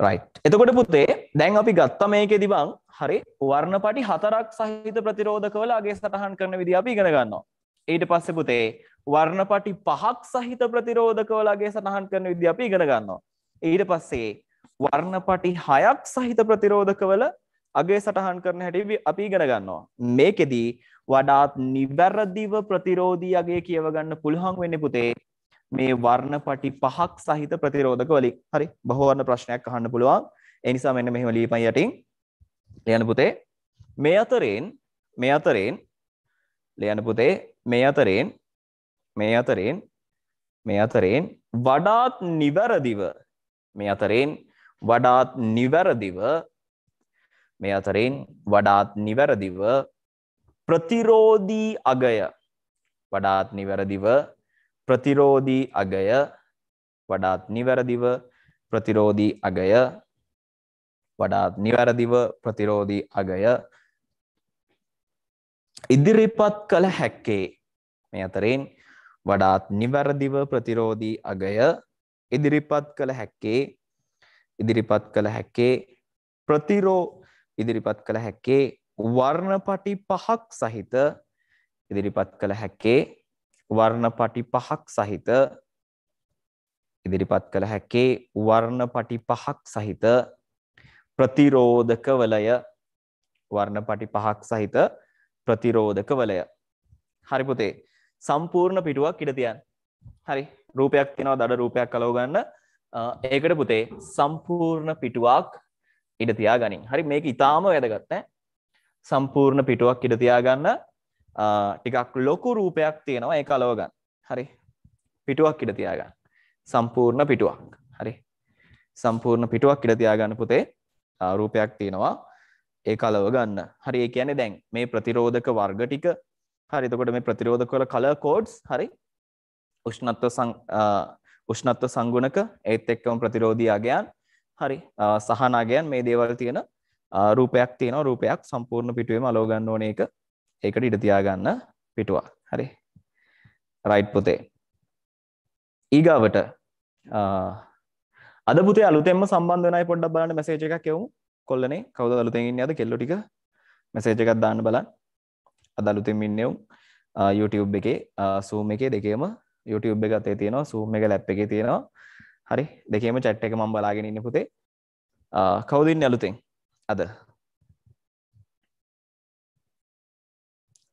රයිට්. එතකොට පුතේ දැන් අපි ගත්ත මේකෙදි බං හරි වර්ණපටි හතරක් සහිත ප්‍රතිරෝධක වල අගේ සටහන් කරන විදිහ අපි ඉගෙන ගන්නවා. ඊට පස්සේ පුතේ වර්ණපටි පහක් සහිත ප්‍රතිරෝධක වල අගේ සටහන් කරන විදිහ අපි ඉගෙන ගන්නවා. ඊට පස්සේ වර්ණපටි හයක් සහිත ප්‍රතිරෝධකවල අගේ සටහන් කරන හැටි අපි ඉගෙන ගන්නවා. මේකෙදී වඩාත් නිවැරදිව ප්‍රතිරෝධී අගේ කියව ගන්න පුළුවන් වෙන්නේ පුතේ මේ වර්ණපටි පහක් සහිත ප්‍රතිරෝධක වලින්. හරි. බොහෝ වර්ණ ප්‍රශ්නයක් අහන්න පුළුවන්. ඒ නිසා මෙන්න මෙහෙම ලියපන් යටින්. ලියන්න පුතේ මේ අතරින් මේ අතරින් ලියන්න පුතේ මේ අතරින් මේ අතරින් මේ අතරින් වඩාත් නිවැරදිව මේ අතරින් වඩාත් නිවැරදිව මේ අතරින් වඩාත් නිවැරදිව ප්‍රතිරෝධී අගය වඩාත් නිවැරදිව ප්‍රතිරෝධී අගය වඩාත් නිවැරදිව ප්‍රතිරෝධී අගය වඩාත් නිවැරදිව ප්‍රතිරෝධී අගය ඉදිරිපත් කළ හැක්කේ මේ අතරින් වඩාත් නිවැරදිව ප්‍රතිරෝධී අගය ඉදිරිපත් කළ හැක්කේ ඉදිරිපත් කළ හැක්කේ ප්‍රතිරෝ ඉදිරිපත් කළ හැක්කේ වර්ණපටි පහක් සහිත ඉදිරිපත් කළ හැක්කේ වර්ණපටි පහක් සහිත ඉදිරිපත් කළ හැක්කේ වර්ණපටි පහක් සහිත ප්‍රතිරෝධක වලය වර්ණපටි පහක් සහිත ප්‍රතිරෝධක වලය හරි පුතේ සම්පූර්ණ පිටුවක් ඉඩ තියන්න හරි රූපයක් තියෙනවා දඩ රූපයක් කලව ගන්න ඒකට පුතේ සම්පූර්ණ පිටුවක් ඉඩ තියා ගනින් හරි මේක ඉතාම වැදගත්න සම්පූර්ණ පිටුවක් ඉඩ තියාගන්න ටිකක් ලොකු රූපයක් තියෙනවා ඒ අලවගන්න හරි පිටුවක් ඉඩ තියාගන්න සම්පූර්ණ පිටුවක් හරි සම්පූර්ණ පිටුවක් ඉඩ තියාගන්න පුතේ රූපයක් තියෙනවා ඒ කලව ගන්න හරි ඒ කියන්නේ දැන් මේ ප්‍රතිරෝධක වර්ග ටික හරි එතකොට මේ ප්‍රතිරෝධක වල කලර් කෝඩ්ස් හරි උෂ්ණත්ව උෂ්ණත්ව සංගුණක ඒත් එක්කම ප්‍රතිරෝධී අගයන් හරි සහන අගයන් මේ දේවල් තියෙන රූපයක් තියෙනවා රූපයක් සම්පූර්ණ පිටුවේම අලෝ ගන්න ඕනේ එක ඒකට ඉඩ තියා ගන්න පිටුවක් හරි රයිට් පුතේ ඊගාවට අද පුතේ අලුතෙන්ම සම්බන්ධ වෙනයි පොඩ්ඩක් බලන්න මෙසේජ් එකක් එවමු කොල්ලනේ කවුද අලුතෙන් ඉන්නේ අද කෙල්ලෝ ටික මෙසේජ් එකක් දාන්න බලන්න අද අලුතෙන් ඉන්නේ උන් YouTube එකේ Zoom එකේ දෙකේම YouTube එකතේ තියෙනවා සූම් එක ලැප් එකේ තියෙනවා හරි දෙකේම චැට් එක මම බලාගෙන ඉන්න පුතේ කවුද ඉන්නේ අලුතෙන් අද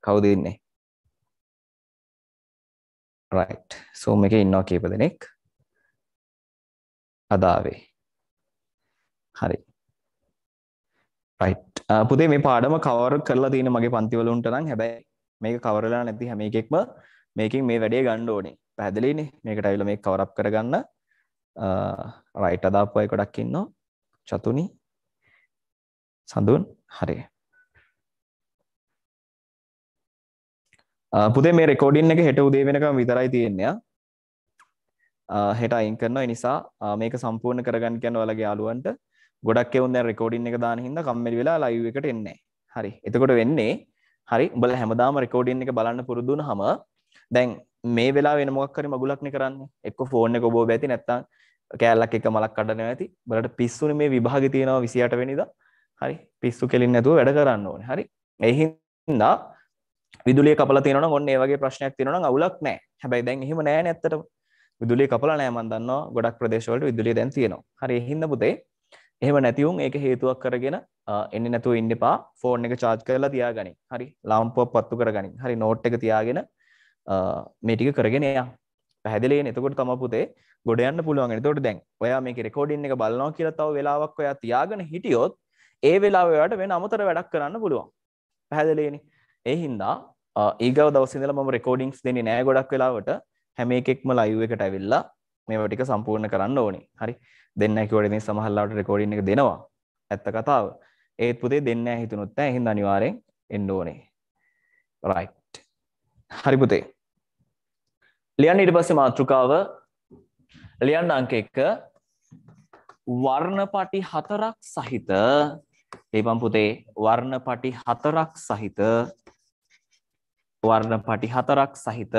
කවුද ඉන්නේ රයිට් සූම් එකේ ඉන්නවා කීප දෙනෙක් අදාවේ හරි රයිට් පුතේ මේ පාඩම කවර කරලා තියෙන මගේ පන්තිවලුන්ට නම් හැබැයි මේක කවරලා නැති හැම එකෙක්ම මේකින් මේ වැඩේ ගණ්ඩ ඕනේ පැහැදිලිනේ මේකට ඇවිල්ලා මේක කවර අප් කරගන්න රයිට් අදාපු අය ගොඩක් ඉන්නවා චතුනි සඳුන් හරි පුදේ මේ රෙකෝඩින් එක හෙට උදේ වෙනකම් විතරයි තියෙන්නේ හෙට අයින් කරනවා ඒ නිසා මේක සම්පූර්ණ කරගන්න කියන ඔයාලගේ යාළුවන්ට ගොඩක් එවුන් දැන් රෙකෝඩින් එක දාන හින්දා කම්මැලි වෙලා ලයිව් එකට එන්නේ හරි එතකොට වෙන්නේ හරි උඹලා හැමදාම රෙකෝඩින් එක බලන්න පුරුදු වුණාම දැන් මේ වෙලා වෙන මොක්කරි මගුලක්න කරන්න එක් ෆෝර්න එක බෝ ඇති නැත්තං කෑල්ලක් එක මලක් කඩන ඇති බලට පිස්සුන මේ විභාග තියෙනවා විසිට වෙනිද හරි පිස්සු කෙලින් නැතුව වැඩ කරන්න ඕන හරි එහින්දා විදුලිය කපල තියෙන ඔන්න ඒවගේ ප්‍රශ්නයක් තියෙනන අවුලක් නෑ හැබයි දැන් එහෙම නෑ නැත්තට විදුලිය කපල නෑමන්දන්න ගොඩක් ප්‍රදේශවලට විදුලිය දැන් තියෙනවා හරි හිද පුතේ එහෙම නැතිවුම් ඒක හේතුවක් කරගෙන එන්න නැතුව ඉන්න පා ෆෝර්න් එක චාර්ජ් කරලා තියාගනි හරි ලාම්පුවක් පත්තු කරගනි හරි නෝට් එක තියාගෙන මේ ටික කරගෙන යන්න. පැහැදිලිනේ. එතකොට තම පුතේ ගොඩ යන්න පුළුවන්. එතකොට දැන් ඔයා මේකේ රෙකෝඩින් එක බලනවා කියලා තව වෙලාවක් ඔයා තියාගෙන හිටියොත් ඒ වෙලාව ඔයාට වෙන අමතර වැඩක් කරන්න පුළුවන්. පැහැදිලිනේ. ඒ හින්දා ඊගව දවස් ඉඳලා මම රෙකෝඩින්ග්ස් දෙන්නේ නෑ ගොඩක් වෙලාවට හැම එකෙක්ම ලයිව් එකට ඇවිල්ලා මේව ටික සම්පූර්ණ කරන්න ඕනේ. හරි. දෙන්න කිව්වට ඉතින් සමහරවිට රෙකෝඩින් එක දෙනවා. ඇත්ත කතාව. ඒත් පුතේ දෙන්න හිතුනොත් නැහැ. එහෙනම් අනිවාර්යෙන් එන්න ඕනේ. right හරි පුතේ. ලියන්න ඊට පස්සේ මාතෘකාව ලියන්න අංක 1 වර්ණපටි හතරක් සහිත ඒපම් පුතේ වර්ණපටි හතරක් සහිත වර්ණපටි හතරක් සහිත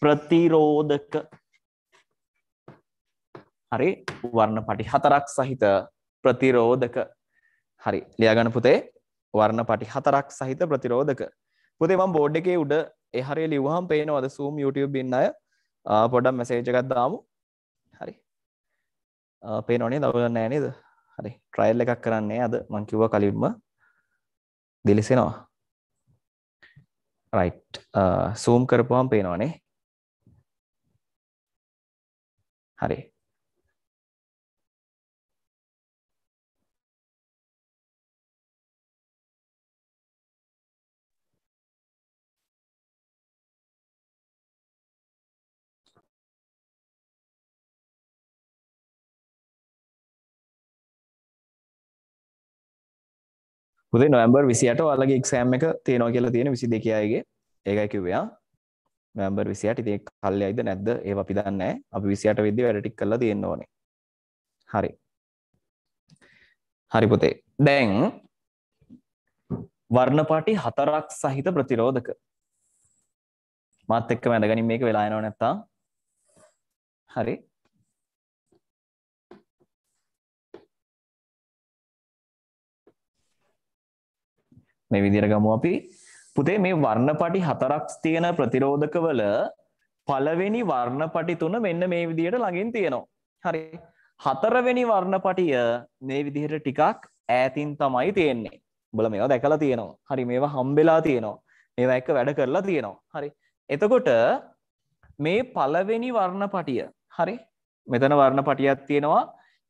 ප්‍රතිරෝධක හරි වර්ණපටි හතරක් සහිත ප්‍රතිරෝධක හරි ලියාගන්න පුතේ වර්ණපටි හතරක් සහිත ප්‍රතිරෝධක පුතේමම් බෝඩ් එකේ උඩ එහරි ලිවහම් පේනවද සූම් YouTube ඉන්න අය පොඩක් මැසේජ් එකක් දාමු හරි පේනෝනේ දවල නෑ නේද හරි ට්‍රයිල් එකක් කරන්නේ අද මං කිව්වා කලින්ම දිලිසෙනවා රයිට් සූම් කරපුවාම පේනවනේ හරි පුති නොම්බර් විසිට ඔයාලගේ එක්ෂෑම් එක තියෙනවා කියලා තියෙන විසි දෙකයාගේ ඒකයි කිව්වයා නොම්බර් විසිට ඉතිේ කල්ල අයිද නැද්ද ඒ අපි දන්න අපි විසිට විදදි වැඩටික් කල තියෙන්න ඕන හරි හරි පොතේ දැන් වර්ණපාටි හතරක් සහිත ප්‍රතිරෝධක මාත් එක්ක මැදගනින් මේක වෙලායනව නැත්තා හරි මේ විදිහට ගමු අපි පුතේ මේ වර්ණපටි හතරක් තියෙන ප්‍රතිරෝධකවල පළවෙනි වර්ණපටි තුන මෙන්න මේ විදිහට ළඟින් තියෙනවා. හරි. හතරවෙනි වර්ණපටිය මේ විදිහට ටිකක් ඈතින් තමයි තියෙන්නේ. උඹලා මේවා දැකලා තියෙනවා. හරි මේවා හම්බෙලා තියෙනවා. මේවා එක වැඩ කරලා තියෙනවා. හරි. එතකොට මේ පළවෙනි වර්ණපටිය හරි මෙතන වර්ණපටියක් තියෙනවා.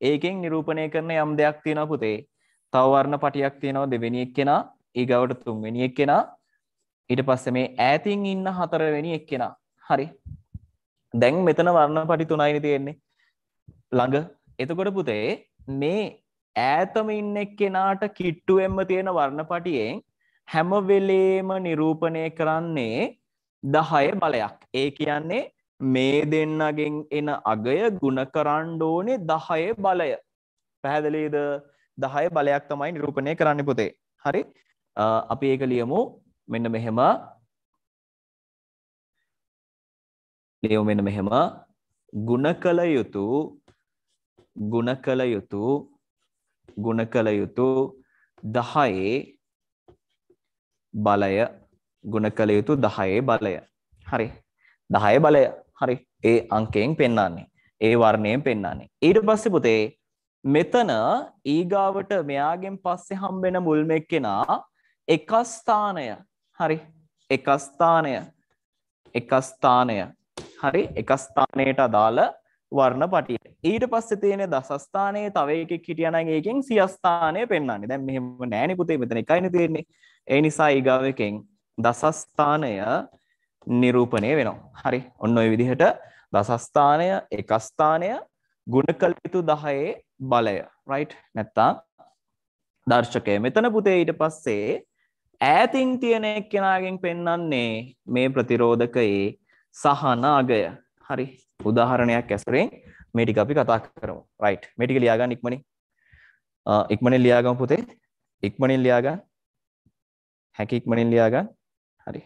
ඒකෙන් නිරූපණය කරන යම් දෙයක් තියෙනවා පුතේ. තව වර්ණපටියක් තියෙනවා දෙවෙනි එක්කෙනා ඒගවට තුන්වෙනි එක් කෙනා ඊට පස්ස මේ ඈතින් ඉන්න හතරවෙනි එක් කෙනා හරි දැන් මෙතන වර්ණ පටි තුනයිනි තියෙන්නේ ළඟ එතකොට පුතේ මේ ඈතම ඉන්න එක් කෙනාට කිට්ටුවෙන්ම තියෙන වර්ණ පටියෙන් හැමවෙලේම නිරූපණය කරන්නේ දහය බලයක් ඒ කියන්නේ මේ දෙන්නගෙන් එන අගය ගුණ කරණ්ඩෝනේ දහය බලය පැහැදලීද දහය බලයක් තමයි නිරූපණය කරන්න පුතේ හරි අපි ඒක ලියමු මෙන්න මෙහෙම ලියමු මෙන්න මෙහෙම ಗುಣ කළ යුතු ಗುಣ කළ යුතු ಗುಣ කළ යුතු 10 බලය ಗುಣ කළ යුතු 10 බලය හරි 10 බලය හරි ඒ අංකයෙන් පෙන්වන්නේ ඒ වර්ණයෙන් පෙන්වන්නේ ඊට පස්සේ පුතේ මෙතන ඊගාවට මෙයාගෙන් පස්සේ හම්බෙන මුල්ම එක්කෙනා එක ස්ථානය හරි එක ස්ථානය එක ස්ථානය හරි එක ස්ථානයට අදාළ වර්ණ පටිය ඊට පස්සේ තියෙන දසස්ථානයේ තව එකෙක් හිටියනම් ඒකෙන් සියස්ථානය පෙන්වන්නේ. දැන් මෙහෙම නෑනේ පුතේ මෙතන එකයිනේ තියෙන්නේ. ඒ නිසා ඊගාව එකෙන් දසස්ථානය නිරූපණය වෙනවා. හරි. ඔන්න ඔය විදිහට දසස්ථානය, එක ස්ථානය ගුණ කළ යුතු 10 බලය. රයිට්. නැත්තම් දර්ශකය. මෙතන පුතේ ඊට පස්සේ ඈතින් තියෙන එක්කෙනාගෙන් පෙන්නන්නේ මේ ප්‍රතිරෝධකයේ සහනාගය. හරි. උදාහරණයක් ඇසුරෙන් මේ ටික අපි කතා කරමු. රයිට්. මේ ටික ලියා ගන්න ඉක්මනින්. ඉක්මනින් ලියා ගමු පුතේ. ඉක්මනින් ලියා ගන්න. හැකි ඉක්මනින් ලියා ගන්න. හරි.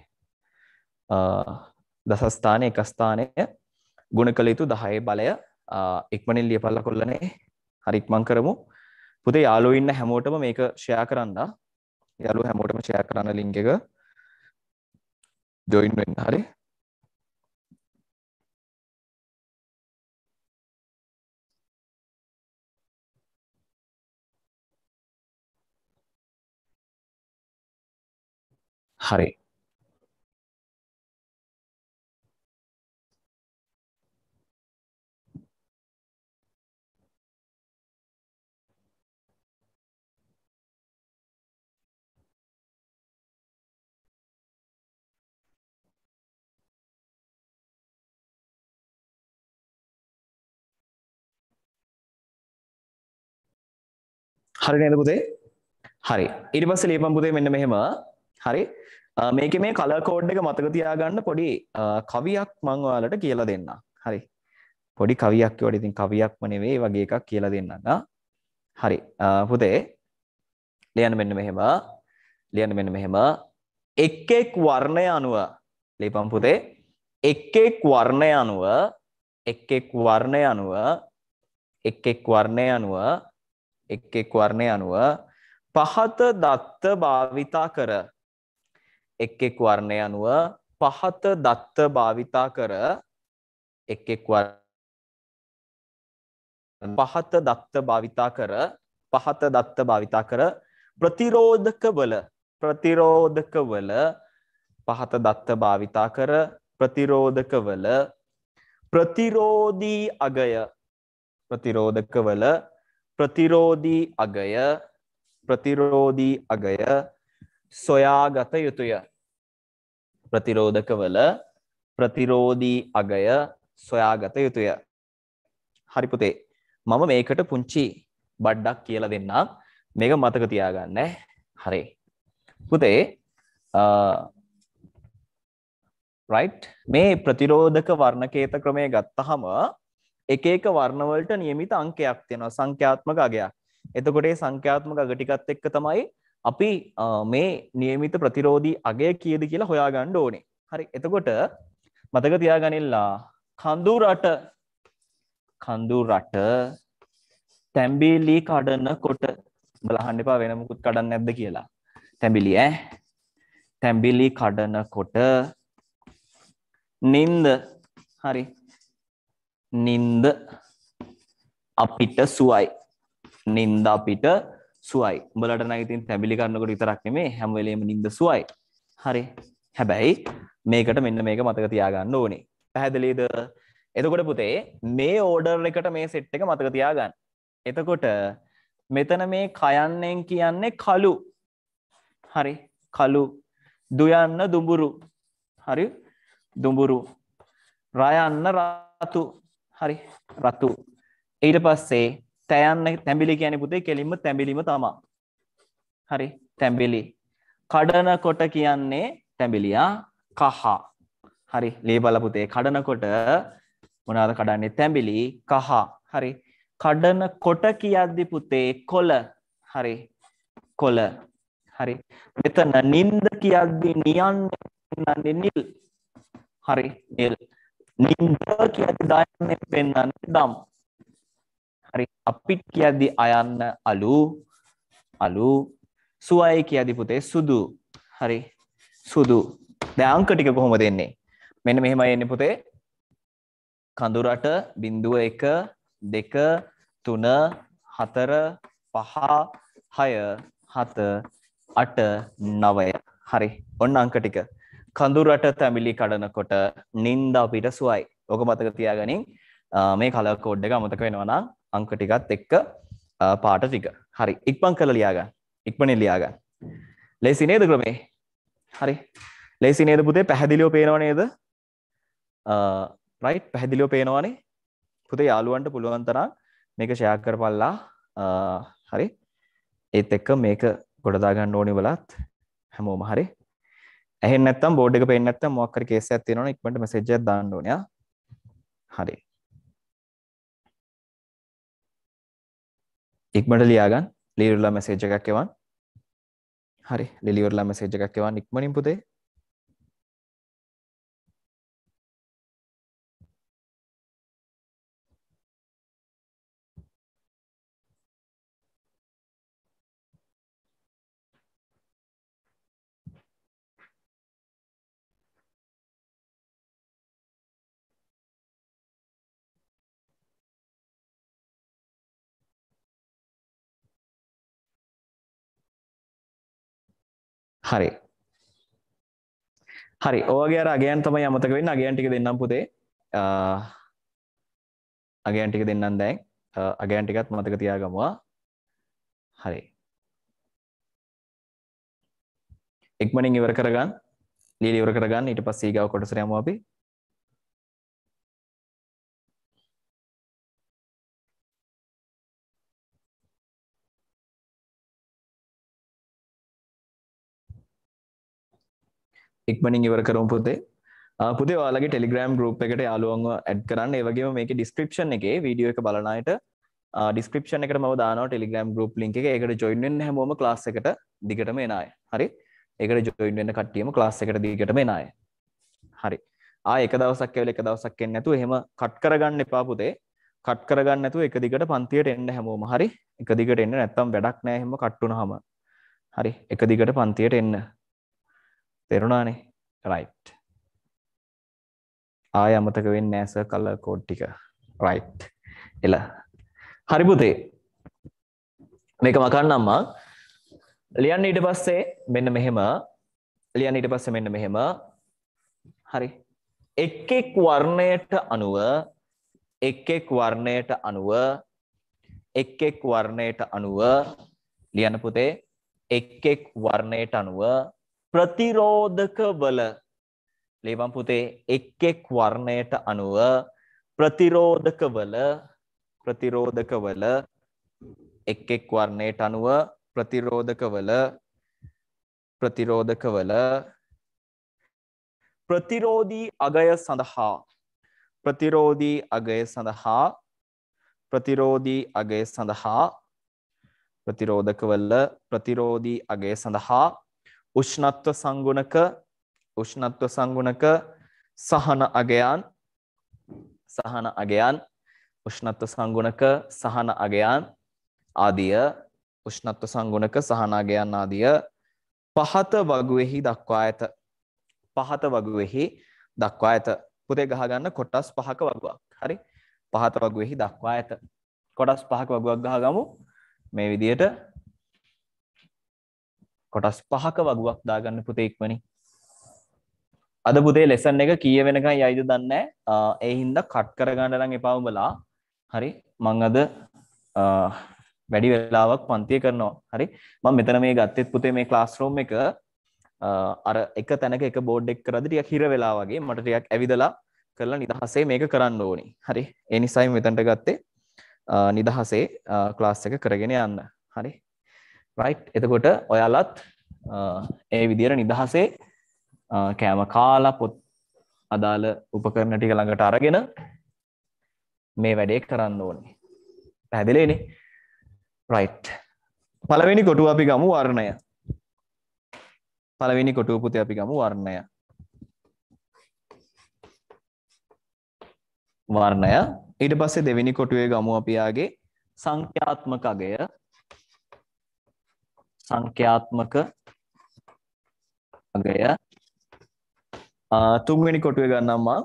දස ස්ථානයේ එක ස්ථානය ගුණ කළ යුතු 10 බලය ඉක්මනින් ලියපල්ලා කොල්ලනේ. හරි ඉක්මන් කරමු. පුතේ යාළුවෝ ඉන්න හැමෝටම මේක ෂෙයා කරන්න. යාලු හැමෝටම ෂයා කරන්න ලිංක එක ජොයින් වෙන්න හරි හරි හරි නේද පුතේ? හරි. ඊට පස්සේ ලියපන් පුතේ මෙන්න මෙහෙම. හරි. මේකේ මේ කලර් කෝඩ් එක මතක තියාගන්න පොඩි කවියක් මම ඔයාලට කියලා දෙන්නම්. හරි. පොඩි කවියක් වගේ ඉතින් කවියක්ම නෙවෙයි වගේ එකක් කියලා දෙන්නම් හරි. පුතේ ලියන්න මෙන්න මෙහෙම. ලියන්න මෙන්න මෙහෙම. එක් එක් වර්ණය අනුව ලියපන් පුතේ. එක් එක් වර්ණය අනුව එක් එක් වර්ණය අනුව එක් එක් වර්ණය අනුව එක් එක් වර්ණය අනුව පහත දත්ත භාවිතා කර එක් එක් වර්ණය අනුව පහත දත්ත භාවිතා කර එක් එක් පහත දත්ත භාවිතා කර පහත දත්ත භාවිතා කර ප්‍රතිරෝධකවල ප්‍රතිරෝධකවල පහත දත්ත භාවිතා කර ප්‍රතිරෝධකවල ප්‍රතිරෝධී අගය ප්‍රතිරෝධකවල ප්‍රතිරෝධී අගය ප්‍රතිරෝධී අගය සොයාගත යුතුය. ප්‍රතිරෝධකවල ප්‍රතිරෝධී අගය සොයාගත යුතුය. හරි පුතේ. මම මේකට පුංචි බඩ්ඩක් කියලා දෙන්නම්. මේක මතක තියාගන්න. හරි. පුතේ රයිට් මේ ප්‍රතිරෝධක වර්ණකේත ක්‍රමය ගත්තහම එක එක වර්ණවලට නියමිත අංකයක් තියෙනවා සංඛ්‍යාත්මක අගයක්. එතකොට මේ සංඛ්‍යාත්මක අග ටිකත් එක්ක තමයි අපි මේ නියමිත ප්‍රතිරෝධී අගය කීයද කියලා හොයාගන්න ඕනේ. හරි. එතකොට මතක තියාගනින්නලා කඳු රට කඳු රට තැඹිලි කඩනකොට උඹලා අහන්න එපා වෙන මොකුත් කඩන්නේ නැද්ද කියලා. තැඹිලි ඈ. තැඹිලි කඩනකොට නින්ද හරි නින්ද අපිට සුවයි. නින්ද අපිට සුවයි. උඹලට නම් ඉතින් තැඹිලි ගන්නකොට විතරක් නෙමෙයි හැම වෙලෙම නින්ද සුවයි. හරි. හැබැයි මේකට මෙන්න මේක මතක තියාගන්න ඕනේ. පැහැදිලිද? එතකොට පුතේ මේ ඕඩර් එකට මේ සෙට් එක මතක තියාගන්න. එතකොට මෙතන මේ කයන්නෙන් කියන්නේ කළු. හරි. කළු. දුයන්න දුඹුරු. හරි. දුඹුරු. රයන්න රතු. හරි රතු ඊට පස්සේ තෑන්න තැඹිලි කියන පුතේ කෙලින්ම තැඹිලිම තමා හරි තැඹිලි කඩනකොට කියන්නේ තැඹිලියා කහ හරි ලේ බලපුතේ කඩනකොට මොනවාද කඩන්නේ තැඹිලි කහ හරි කඩනකොට කියද්දි පුතේ කොළ හරි කොළ හරි මෙතන නින්ද කියද්දි නියන්නේ නිල් හරි නිල් නින්ද කියද්දි දයන්නේ පෙන්වන්නේ දම්. හරි අපිට කියද්දි අයන්න අලු අලු සුවයි කියද්දි පුතේ සුදු. හරි සුදු. දැන් අංක ටික කොහොමද එන්නේ? මෙන්න මෙහෙමයි එන්නේ පුතේ. කඳු රට 01 2 3 4 5 6 7 8 9 හරි ඔන්න අංක ටික කඳුරට තැමිලි කඩනකොට නින්ද අපිට සුවයි ඕක මතක තියාගනින් මේ කලකෝඩ් එක අමතක වෙනවනම් අංක ටිකත් එක්ක පාට ටික හරි ඉක්මන් කළ ලියාගන්න ඉක්මනින් ලියාගන්න ලේසි නේද ක්‍රමේ හරි ලේසි නේද පුතේ පැහැදිලිව පේනව නේද රයිට් පැහැදිලිව පේනවනේ පුතේ යාළුවන්ට පුළුවන් තරම් මේක ෂෙයා කරපල්ලා හරි ඒත් එක්ක මේක ගොඩදා ගන්න ඕනි ඔයාලත් හැමෝම හරි ඇහෙන්නේ නැත්නම් බෝඩ් එක පේන්නේ නැත්නම් මොකක් හරි කේස් එකක් තියෙනවනේ ඉක්මනට මැසේජ් එකක් දාන්න ඕනේ ආ. හරි. ඉක්මනට ලියා ගන්න. ලියවිලා මැසේජ් එකක් එවන්න. හරි. ලියවිලා මැසේජ් එකක් එවන්න ඉක්මනින් පුතේ. හරි. හරි. ඔයගේ අර අගයන් තමයි අමතක වෙන්නේ. අගයන් ටික දෙන්නම් පුතේ. අගයන් ටික දෙන්නම් දැන්. අගයන් ටිකත් මතක තියාගමුවා. හරි. ඉක්මනින් ඉවර කරගන්න. ලීලි ඉවර කරගන්න. ඊට පස්සේ ඊගාව කොටසට යමු අපි. ඉක්මනින් ඉවර කරම් පුතේ පුතේ ඔයාලගේ ටෙලිග්‍රම් ගරුප් එකට යාලුවන්ව ඇඩ් කරන්න ඒවගේ මේක ඩිස්ක්‍රපෂන් එක වීඩියෝ එක බලනයට ඩිස්ක්‍රපෂන එක ම දාන ටෙලිග්‍රම් ගරුප් ලික එකට ජොයින්ෙන් හැමෝම ලාස එකට දිගටම එනයි හරි එකට ජොයින්ෙන්න්න කට්ටියීම ලාස් එකට දිගටම එනයි හරි ආයක දවසක් කවල එක දවසක් එන්න ඇතු එහෙම කට් කරගන්න එපාපුතේ කට් කරගන්න ඇතු එක දිගට පන්තියට එන්න හැමෝම හරි එක දිගට එන්න නැත්තම් වැඩක් නෑහෙම කට්ටුන හම හරි එක දිගට පන්තියට එන්න තෙරුණානේ රයිට් ආය අමතක වෙන්න ඇස කල කෝඩ්ටික රයිට් එල හරිපුතේ මේක මකන්නම්මා ලියන්න ඊට පස්සේ මෙන්න මෙහෙම ලියන්න ඊට පස්සේ මෙන්න මෙහෙම හරි එක් එක් වර්ණයට අනුව එක් එක් වර්ණයට අනුව එක් එක් වර්ණයට අනුව ලියන්න පුතේ එක් එක් වර්ණයට අනුව ප්‍රතිරෝධකවල ලේබම් පුතේ එක් එක් වර්ණයට අනුව ප්‍රතිරෝධකවල ප්‍රතිරෝධකවල එක් එක් වර්ණයට අනුව ප්‍රතිරෝධකවල ප්‍රතිරෝධකවල ප්‍රතිරෝධී අගය සඳහා ප්‍රතිරෝධී අගය සඳහා ප්‍රතිරෝධී අගය සඳහා ප්‍රතිරෝධකවල ප්‍රතිරෝධී අගය සඳහා උෂ්ණත්ව සංගුණක උෂ්ණත්ව සංගුණක සහන අගයන් සහන අගයන් උෂ්ණත්ව සංගුණක සහන අගයන් ආදිය උෂ්ණත්ව සංගුණක සහන අගයන් ආදිය පහත වගුවේහි දක්වා ඇත පහත වගුවේහි දක්වා ඇත පුතේ ගහගන්න කොටස් පහක වගුවක් හරි පහත වගුවේහි දක්වා ඇත කොටස් පහක වගුවක් ගහගමු මේ විදියට කොටස් පහක වගුවක් දාගන්න පුතේ ඉක්මනින් අද පුතේ ලෙසන් එක කීය වෙනකන් යයිද දන්නේ ඒ හින්දා කට් කරගන්න නම් එපා උඹලා හරි මං අද වැඩි වෙලාවක් පන්තිය කරනවා හරි මම මෙතන මේ ගත්තෙත් පුතේ මේ ක්ලාස් රූම් එක අර එක තැනක එක බෝඩ් එක කරද්දී ටිකක් හිර වෙලා වගේ මට ටිකක් ඇවිදලා කරලා නිදහසේ මේක කරන්න ඕනි හරි ඒ නිසයි මෙතනට ගත්තේ නිදහසේ ක්ලාස් එක කරගෙන යන්න හරි රයිට් එතකොට ඔයාලත් ඒ විදිර නිදහසේ කෑම කාලා පොත් අදාළ උපකරණ ටික ළඟට අරගෙන මේ වැඩේ කරන්න ඕනේ පැදිලේනේ රයිට් පළවෙනි කොටුව අපි ගමු වර්ණය පළවෙනි කොටුව පුතේ අපි ගමු වර්ණය වර්ණය ඊට පස්සේ දෙවෙනි කොටුවේ ගමු අපි ආගේ සංඛ්‍යාත්මක අගය සංඛ්‍යාත්මක අගය තුන්වෙනි කොටුවේ ගන්නවා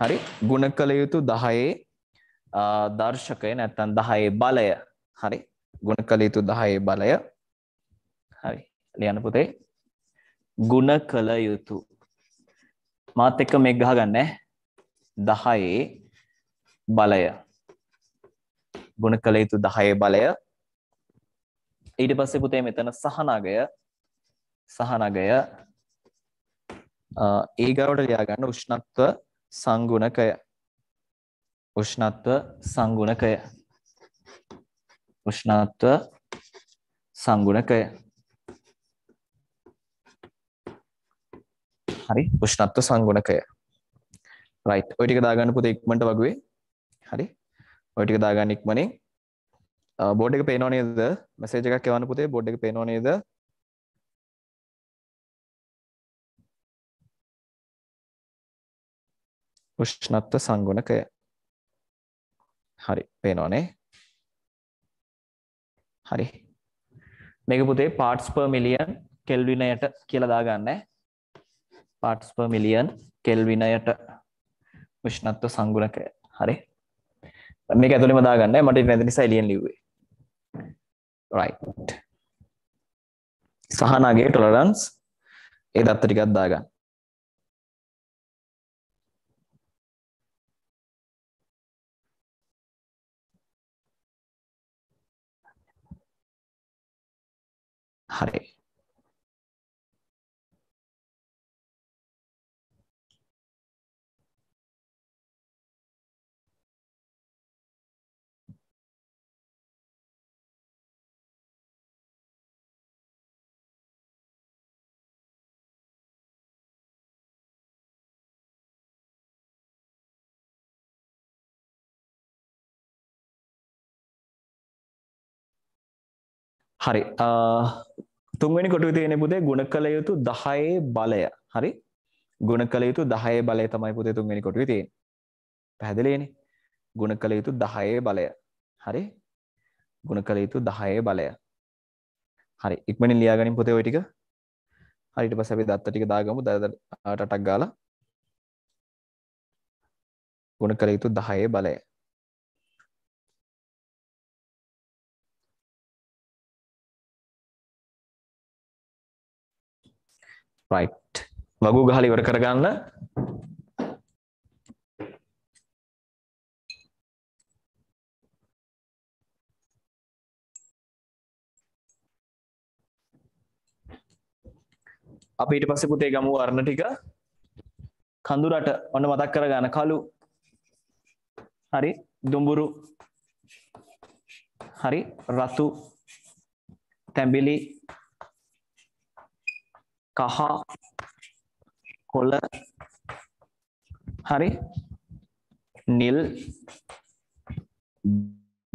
හරි ගුණ කළ යුතු 10 දර්ශකය නැත්නම් 10 බලය හරි ගුණ කළ යුතු 10 බලය හරි ලියන්න පුතේ ගුණ කළ යුතු මාත් එක්ක මේක ගහගන්න ඈ 10 බලය ගුණ කළ යුතු 10 බලය ඊට පස්සේ පුතේ මෙතන සහනගය සහනගය ඊගාවට ලියාගන්න උෂ්ණත්ව සංගුණකය උෂ්ණත්ව සංගුණකය උෂ්ණත්ව සංගුණකය හරි උෂ්ණත්ව සංගුණකය රයිට් ඔය ටික දාගන්න පුතේ ඉක්මනට වගේ හරි ඔය ටික දාගන්න ඉක්මනින් බෝඩ් uh, එක පේනෝ නේද මැසේජ එකක් එවන්න පුතේ බොඩ් එක පේනෝ නේද උෂ්ණත්ව සංගුණකය හරි පේනෝනේ හරි මේක පුතේ පාට්ස් පර් මිලියන් කෙල්විනයට කියලා දාගන්න පාට්ස් පර් මිලියන් කෙල්විනයට උෂ්ණත්ව සංගුණකය හරි මේක ඇතුළෙම දාගන්න මට නැති නිසා එළියෙන් ලිව්වේ right සහනාගේ ටොලරන්ස් ඒ දත්ත ටිකක් දාගන්න හරි හරි තුන්වැනි කොටුවේ තියෙන පුතේ ගුණ කළ යුතු 10 බලය. හරි? ගුණ කළ යුතු 10 බලය තමයි පුතේ තුන්වැනි කොටුවේ තියෙන්නේ. පැහැදිලිනේ? ගුණ කළ යුතු 10 බලය. හරි? ගුණ කළ යුතු 10 බලය. හරි. ඉක්මනින් ලියාගනින් පුතේ ওই ටික. හරි ඊට පස්සේ අපි දත්ත ටික දාගමු. දත්තටක් ගාලා. ගුණ කළ යුතු 10 බලය. right වගු ගහලා ඉවර කරගන්න අපි ඊට පස්සේ පුතේ ගමු වර්ණ ටික කඳුරට ඔන්න මතක් කරගන්න කළු හරි දුඹුරු හරි රතු තැඹිලි කහ කොළ හරි නිල්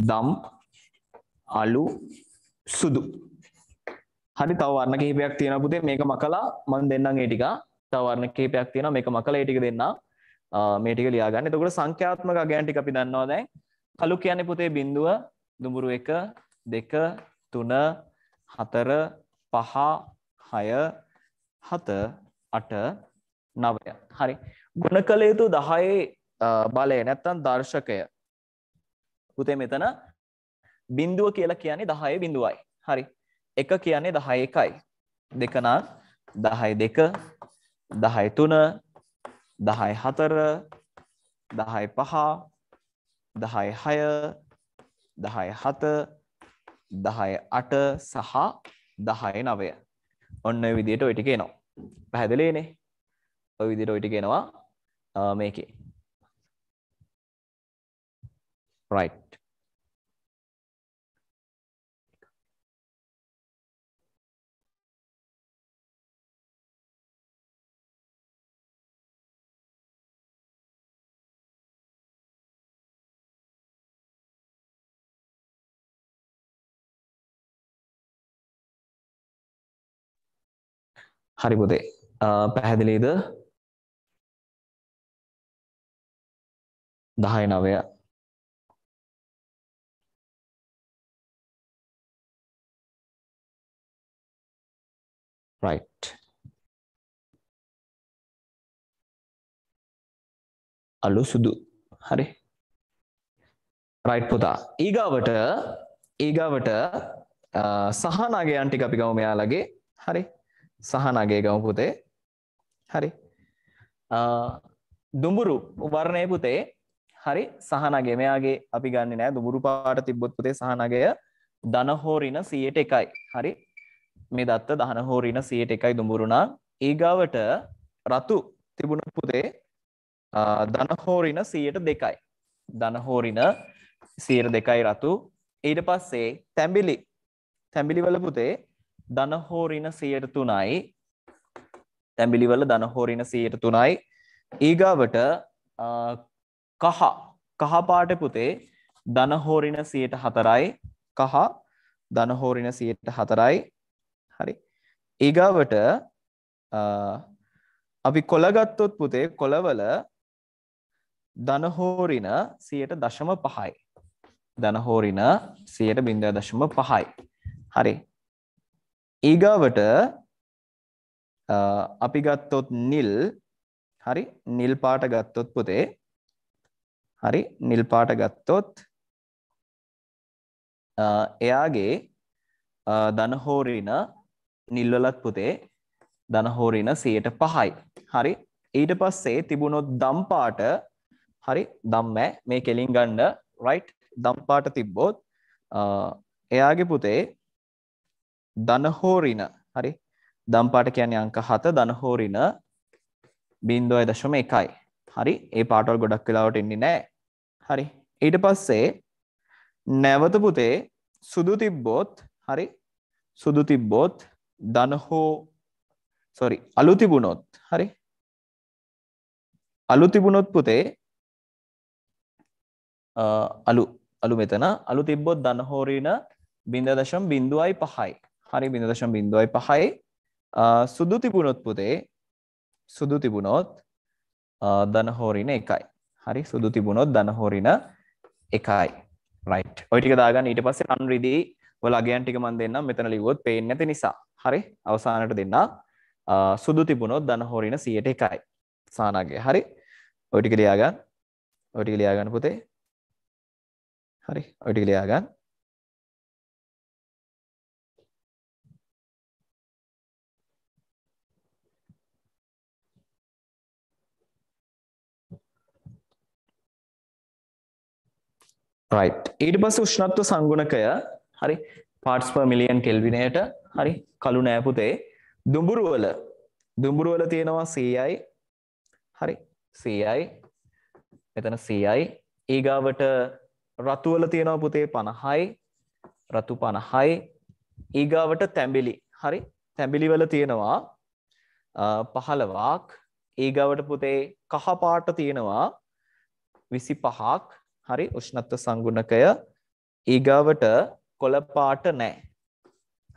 දම් අලු සුදු හරි තව වර්ණ කිහිපයක් තියෙනවා පුතේ මේක මකලා මම දෙන්නම් ඒ ටික තව වර්ණ කිහිපයක් තියෙනවා මේක මකලා ඒ ටික දෙන්න මේ ටික ලියා ගන්න. එතකොට සංඛ්‍යාත්මක අගයන් ටික අපි දන්නවා දැන්. කළු කියන්නේ පුතේ බිඳුව, දුඹුරු 1, 2, 3, 4, 5, 6 හත අට නවය හරි ගුණ කළ යුතු දහයේ බලය නැත්තන් දර්ශකය පුතේ මෙතන බින්දුව කියලා කියන්නේ දහය බිඳුවයි හරි එක කියන්නේ දහය එකයි දෙකනම් දහය දෙක දහය තුන දහය හතර දහය පහ දහය හය දහය හත දහය අට සහ දහය නවය ඔන්න විදියට ඔය ටික එනවා පැහැදිලිනේ ඔය විදිහට ඔය ටික එනවා මේකේ right හරි පුතේ පැහැදිලීද දහය නවය right අලු සුදු හරි රයිට් පුතා ඊගාවට ඊගාවට සහනාගයන් ටික අපි ගමු මෙයාලගේ හරි සහනගේ ගම පුතේ හරි දුඹුරු වර්ණය පුතේ හරි සහනගේ මෙයාගේ අපි ගන්න නෑ දුඹුරු පාට තිබ්බොත් පුතේ සහනගය දනහෝරින සියයට එකයි හරි මේ දත්ත දහනහෝරින සියයට එකයි දුඹුරුණා ඒගාවට රතු තිබුණ පුතේ දනහෝරින සියයට දෙකයි දනහෝරින සීර දෙකයි රතු ඊට පස්සේ තැඹිලි තැඹිලි වල පුතේ ධනහෝරින සියයට තුනයි තැඹිලිවල ධනහෝරින සියයට තුනයි ඊගාවට කහ කහපාට පුතේ ධනහෝරින සියයට හතරයි කහ ධනහෝරින සියයට හතරයි හරි ඊගාවට අපි කොළගත්තොත් පුතේ කොළවල ධනහෝරින සියයට දශම පහයි ධනහෝරින සියයට බින්දය දශම පහයි හරි ඊගාවට අපි ගත්තොත් නිල් හරි නිල් පාට ගත්තොත් පුතේ හරි නිල් පාට ගත්තොත් එයාගේ ධනහෝරින නිල්වලත් පුතේ ධනහෝරින 105යි. හරි. ඊට පස්සේ තිබුණොත් දම් පාට හරි දම්මෑ මේ කෙලින් ගන්න රයිට් දම් පාට තිබ්බොත් එයාගේ පුතේ ධනහෝරින හරි දම්පාට කියන්නේ අංක හත ධනහෝරින බින්දුවයි දශම එකයි හරි ඒ පාටවල් ගොඩක් වෙලාවට එන්නේ නෑ හරි ඊට පස්සේ නැවත පුතේ සුදු තිබ්බොත් හරි සුදු තිබ්බොත් ධනහෝ සොරි අලු තිබුණොත් හරි අලු තිබුණොත් පුතේ අලු අලු මෙතන අලු තිබ්බොත් ධනහෝරින බින්ද දශම් බින්දුවයි පහයි හරි බිඳදශම් බින්දුවයි පහයි සුදු තිබුණොත් පුතේ සුදු තිබුණොත් දනහෝරින එකයි හරි සුදු තිබුණොත් දනහෝරින එකයි රයිට් ඔයිටික දාගන්න ඊට පස්සේ අන්රිදී ඔලගයන් ටික මන් දෙන්න මෙතන ලිවොත් පේෙන් නැති නිසා හරි අවසානට දෙන්න සුදු තිබුණොත් දනහෝරින සියට එකයි සානාගේ හරි ඔටික ලියාගන්න ඔටික ලියාගන්න පුතේ හරි ඔටික ලියාගන්න right ඊට පස්සේ උෂ්ණත්ව සංගුණකය හරි parts per million kelvinයට හරි කළු නෑ පුතේ දුඹුරු වල දුඹුරු වල තියෙනවා 100යි හරි 100යි මෙතන 100යි ඊගාවට රතු වල තියෙනවා පුතේ 50යි රතු 50යි ඊගාවට තැඹිලි හරි තැඹිලි වල තියෙනවා 15ක් ඊගාවට පුතේ කහ පාට තියෙනවා 25ක් හරි උෂ්ණත්ව සංගුණකය ඊගාවට කොළ පාට නැහැ.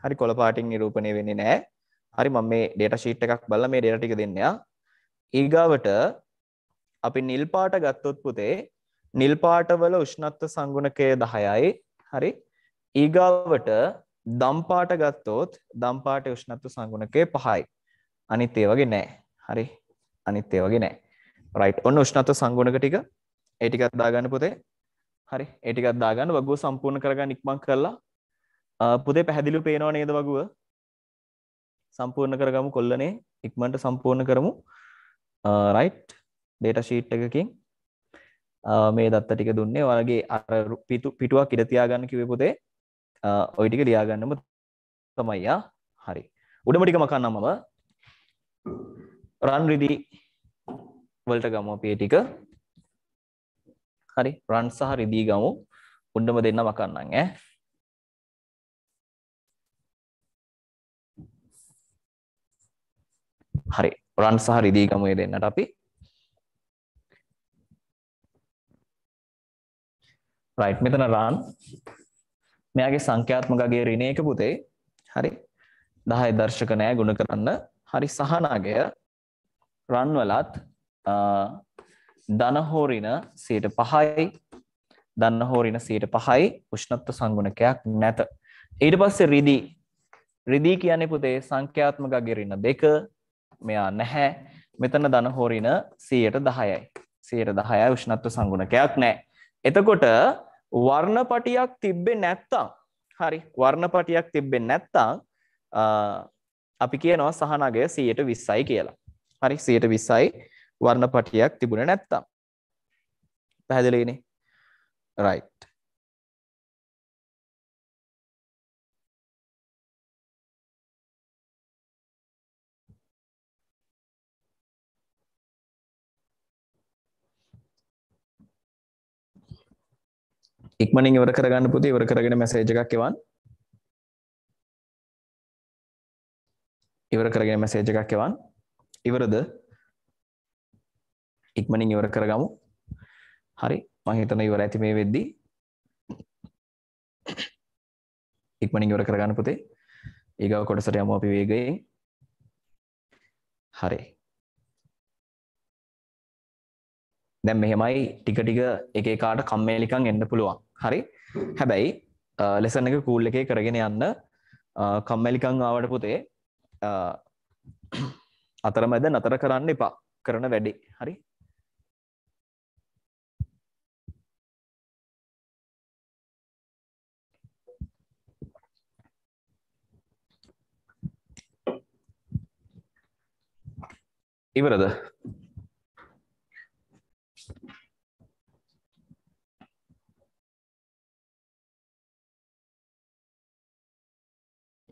හරි කොළ පාටින් නිරූපණය වෙන්නේ නැහැ. හරි මම මේ data sheet එකක් බලලා මේ data ටික දෙන්නවා. ඊගාවට අපි නිල් පාට ගත්තොත් පුතේ නිල් පාට වල උෂ්ණත්ව සංගුණකය 10යි. හරි. ඊගාවට දම් පාට ගත්තොත් දම් පාටේ උෂ්ණත්ව සංගුණකය 5යි. අනිත් ඒ වගේ නැහැ. හරි. අනිත් ඒ වගේ නැහැ. රයිට්. ඔන්න උෂ්ණත්ව සංගුණක ටික ඒටිකත් දාගන්න පොතේ හරි ඒටිකත් දාගන්න වගුව සම්පූර්ණ කරගන්න ඉක්මං කරලා පුදේ පැහැදිලි පේනවා නේද වගුව සම්පූර්ණ කරගමු කොල්ලනේ ඉක්මන්ට සම්පූර්ණ කරමු රයිට් ඩේට ශීට් එකකින් මේ දත්ත ටික දුන්නේ වලගේ අර පිටු පිටුවක් ඉඩ තියාගන්න කිව්වේ පුතේ ඔය ටික ලියාගන්නම තමයි යා හරි උඩම ටික මකන්නම් මම රන් රිදී වලට ගමු අපි ටික හරි රන් සහ රිදී ගමු. උඩම දෙන්න මකන්නම් ඈ. හරි. රන් සහ රිදී ගමු මේ දෙන්නට අපි. රයිට් මෙතන රන් මෙයාගේ සංඛ්‍යාත්මක අගය ඍණයක පුතේ. හරි. 10 දර්ශක නෑ ගුණ කරන්න. හරි සහනාගය රන් වලත් ධනහෝරින සයට පහයි දන්නහෝරින සයට පහයි උෂ්ණත්ව සංගුණකයක් නැත. ඊට පස්සේ රිදී රිදී කියන්නේ පුතේ සංඛ්‍යාත්මක ගිරින දෙක මෙයා නැහැ මෙතන ධනහෝරින සයට දහයයි සයට දහයයි උෂ්ණත්ව සංගුණකයක් නෑ. එතකොට වර්ණපටියක් තිබ්බේ නැත්තං හරි වර්ණපටියක් තිබ්බේ නැත්තං අපි කියනවා සහනගය සයට විස්සයි කියලා. හරි සයට විස්සයි වර්ණ පටියක් තිබුණ නැත්තම්. පැහැදිලිනේ රයිට්. ඉක්මනින් ඉවර කරගන්න පුතේ ඉවර කරගෙන මැසේජ් එකක් එවන්න. ඉවර කරගෙන මැසේජ් එකක් එවන්න. ඉවරද? ඉක්මනින් ඉවර කරගමු හරි මං හිතන ඉවර ඇති මේ වෙද්දී ඉක්මනින් ඉවර කරගන්න පුතේ ඊගාව කොටසට යමු අපි වේගයෙන් හරි දැන් මෙහෙමයි ටික ටික එක එකාට කම්මැලිකම් එන්න පුළුවන් හරි හැබැයි ලෙසන් එක කූල් එකේ කරගෙන යන්න කම්මැලිකම් ආවට පුතේ අතරමැද නතර කරන්න එපා කරන වැඩේ හරි ඉවරද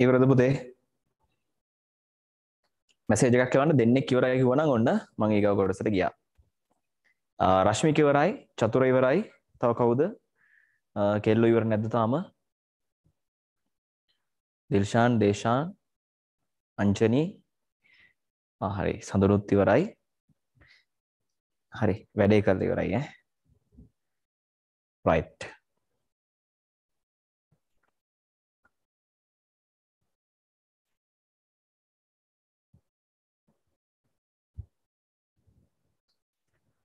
ඉවරද පුතේ මැසේජ් එකක් එවන්න දෙන්නේ ඉවරයි කිව්වනම් ඔන්න මම ඊගව කොටසට ගියා රශ්මික ඉවරයි චතුර ඉවරයි තව කවුද කෙල්ලු ඉවර නැද්ද තාම දිල්ෂාන් දේශාන් අංජනී ආ හරි සඳුනුත් ඉවරයි. හරි වැඩේ කරලා ඉවරයි ඈ. right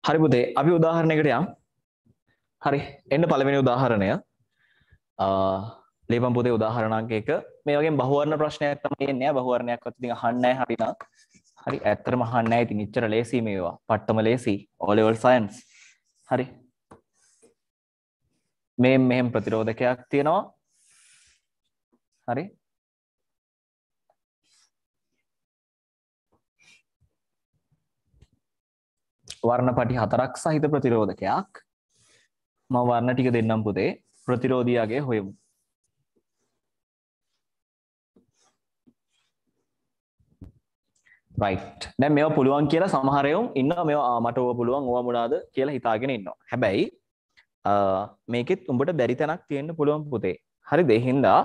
හරි පුතේ අපි උදාහරණයකට යමු. හරි එන්න පළවෙනි උදාහරණය. ලේපම් පුතේ උදාහරණාංක එක මේ වගේ බහුවර්ණ ප්‍රශ්නයක් තමයි එන්නේ. බහුවර්ණයක්වත් ඉතින් අහන්නේ නැහැ හරිනම්. හරි ඇත්තටම අහන්න ඇති නිච්චර ලේසි මේවා පට්ටම ලේසි ඕලෙවල් සයන්ස් හරි මේ මෙහෙම ප්‍රතිරෝධකයක් තියෙනවා හරි වර්ණ පටි හතරක් සහිත ප්‍රතිරෝධකයක් මම වර්ණ ටික දෙන්නම් පුතේ ප්‍රතිරෝධියාගේ හොයමු රයිට් දැ මෙ පුළුවන් කියලා සමහරයවුම් ඉන්න මෙ මටව පුළුවන් ඕවා මුණාද කියලා හිතාගෙන ඉන්න හැබැයි මේකෙත් උඹට බැරි තැනක් තියෙන්න්න පුළුවන් පුතේ හරි දෙහින්දා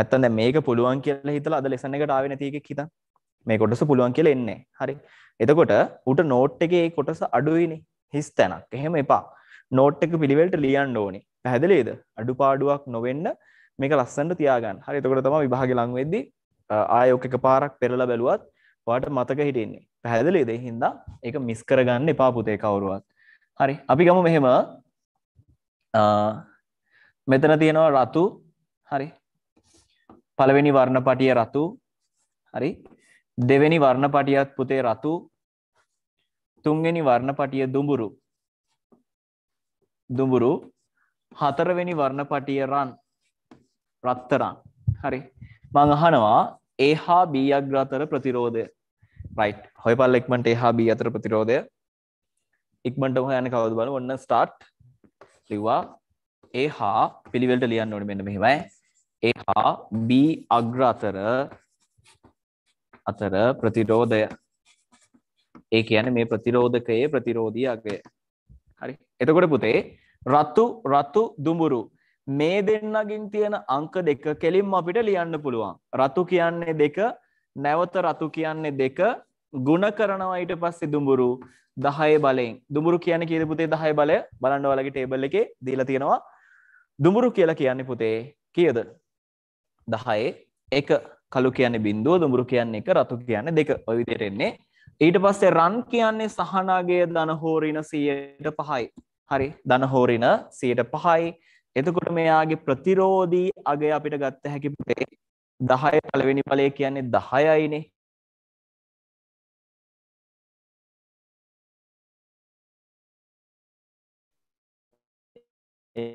නැත්තන් මේක පුළුවන් කියලා හිතල අද ලෙසන එකට ආව නැතිකෙක් හිත මේ කොටස පුළුවන් කියල එන්නේ හරි එතකොට උට නෝට් එකේ කොටස අඩුවනි හිස් තැනක් එහෙම එපා නෝට් එක පිළිවෙල්ට ලියන් ඕනි පැහැදිලේද අඩු පාඩුවක් නොවෙන්න මේක ලස්සන්ට තියාගන්න හරි එතකොට තම විභාග ලංවෙද්දි ආයෝක පාරක් පෙරලා බැලුවත් ඔයාට මතක හිටින්නේ පැහැදිලි දෙ හින්දා එක මිස් කරගන්න එපා පුතේ කවුරුවත් හරි අපි ගම මෙහෙම මෙතන තියෙනවා රතු හරි පළවෙනි වර්ණ පටිය රතු හරි දෙවෙනි වර්ණ පටියත් පුතේ රතු තුන්වෙනි වර්ණ පටිය දුඹුරු දුඹුරු හතරවෙනි වර්ණ පටිය රන් රත්තරන් හරි මං අහනවා ඒහා බීයග්‍රතර ප්‍රතිරෝධය රයි් හොයපල් එක්මට එහා බී අතර ප්‍රතිරෝධය ඉක්මට හො යන කවද බල ඔන්න ස්ටාර්ට් ලිවා ඒ හා පිළිවෙල්ට ලියන්න ඕන මෙන්න මෙහිවයි ඒ හා බී අග්‍ර අතර අතර ප්‍රතිරෝධය ඒ කියන මේ ප්‍රතිරෝධකයේ ප්‍රතිරෝධී අගය හරි එතකොට පුතේ රත්තු රත්තු දුඹුරු මේ දෙන්නගින් තියෙන අංක දෙක කෙලින්ම අපිට ලියන්න පුළුවන් රතු කියන්නේ දෙක නැවත රතු කියන්නේ දෙක ගුණ කරනවා ඊට පස්සේ දුඹුරු 10 බලෙන් දුඹුරු කියන්නේ කීයද පුතේ 10 බලය බලන්න ඔයාලගේ ටේබල් එකේ දීලා තියෙනවා දුඹුරු කියලා කියන්නේ පුතේ කීයද 10 එක කළු කියන්නේ බිංදුව දුඹුරු කියන්නේ එක රතු කියන්නේ දෙක ඔය විදිහට එන්නේ ඊට පස්සේ රන් කියන්නේ සහනාගේ ධනහෝරින 105යි හරි ධනහෝරින 105යි එතකොට මෙයාගේ ප්‍රතිරෝධී අගය අපිට ගත්ත හැකි පුතේ 10 පළවෙනි ඵලය කියන්නේ 10යිනේ Uh,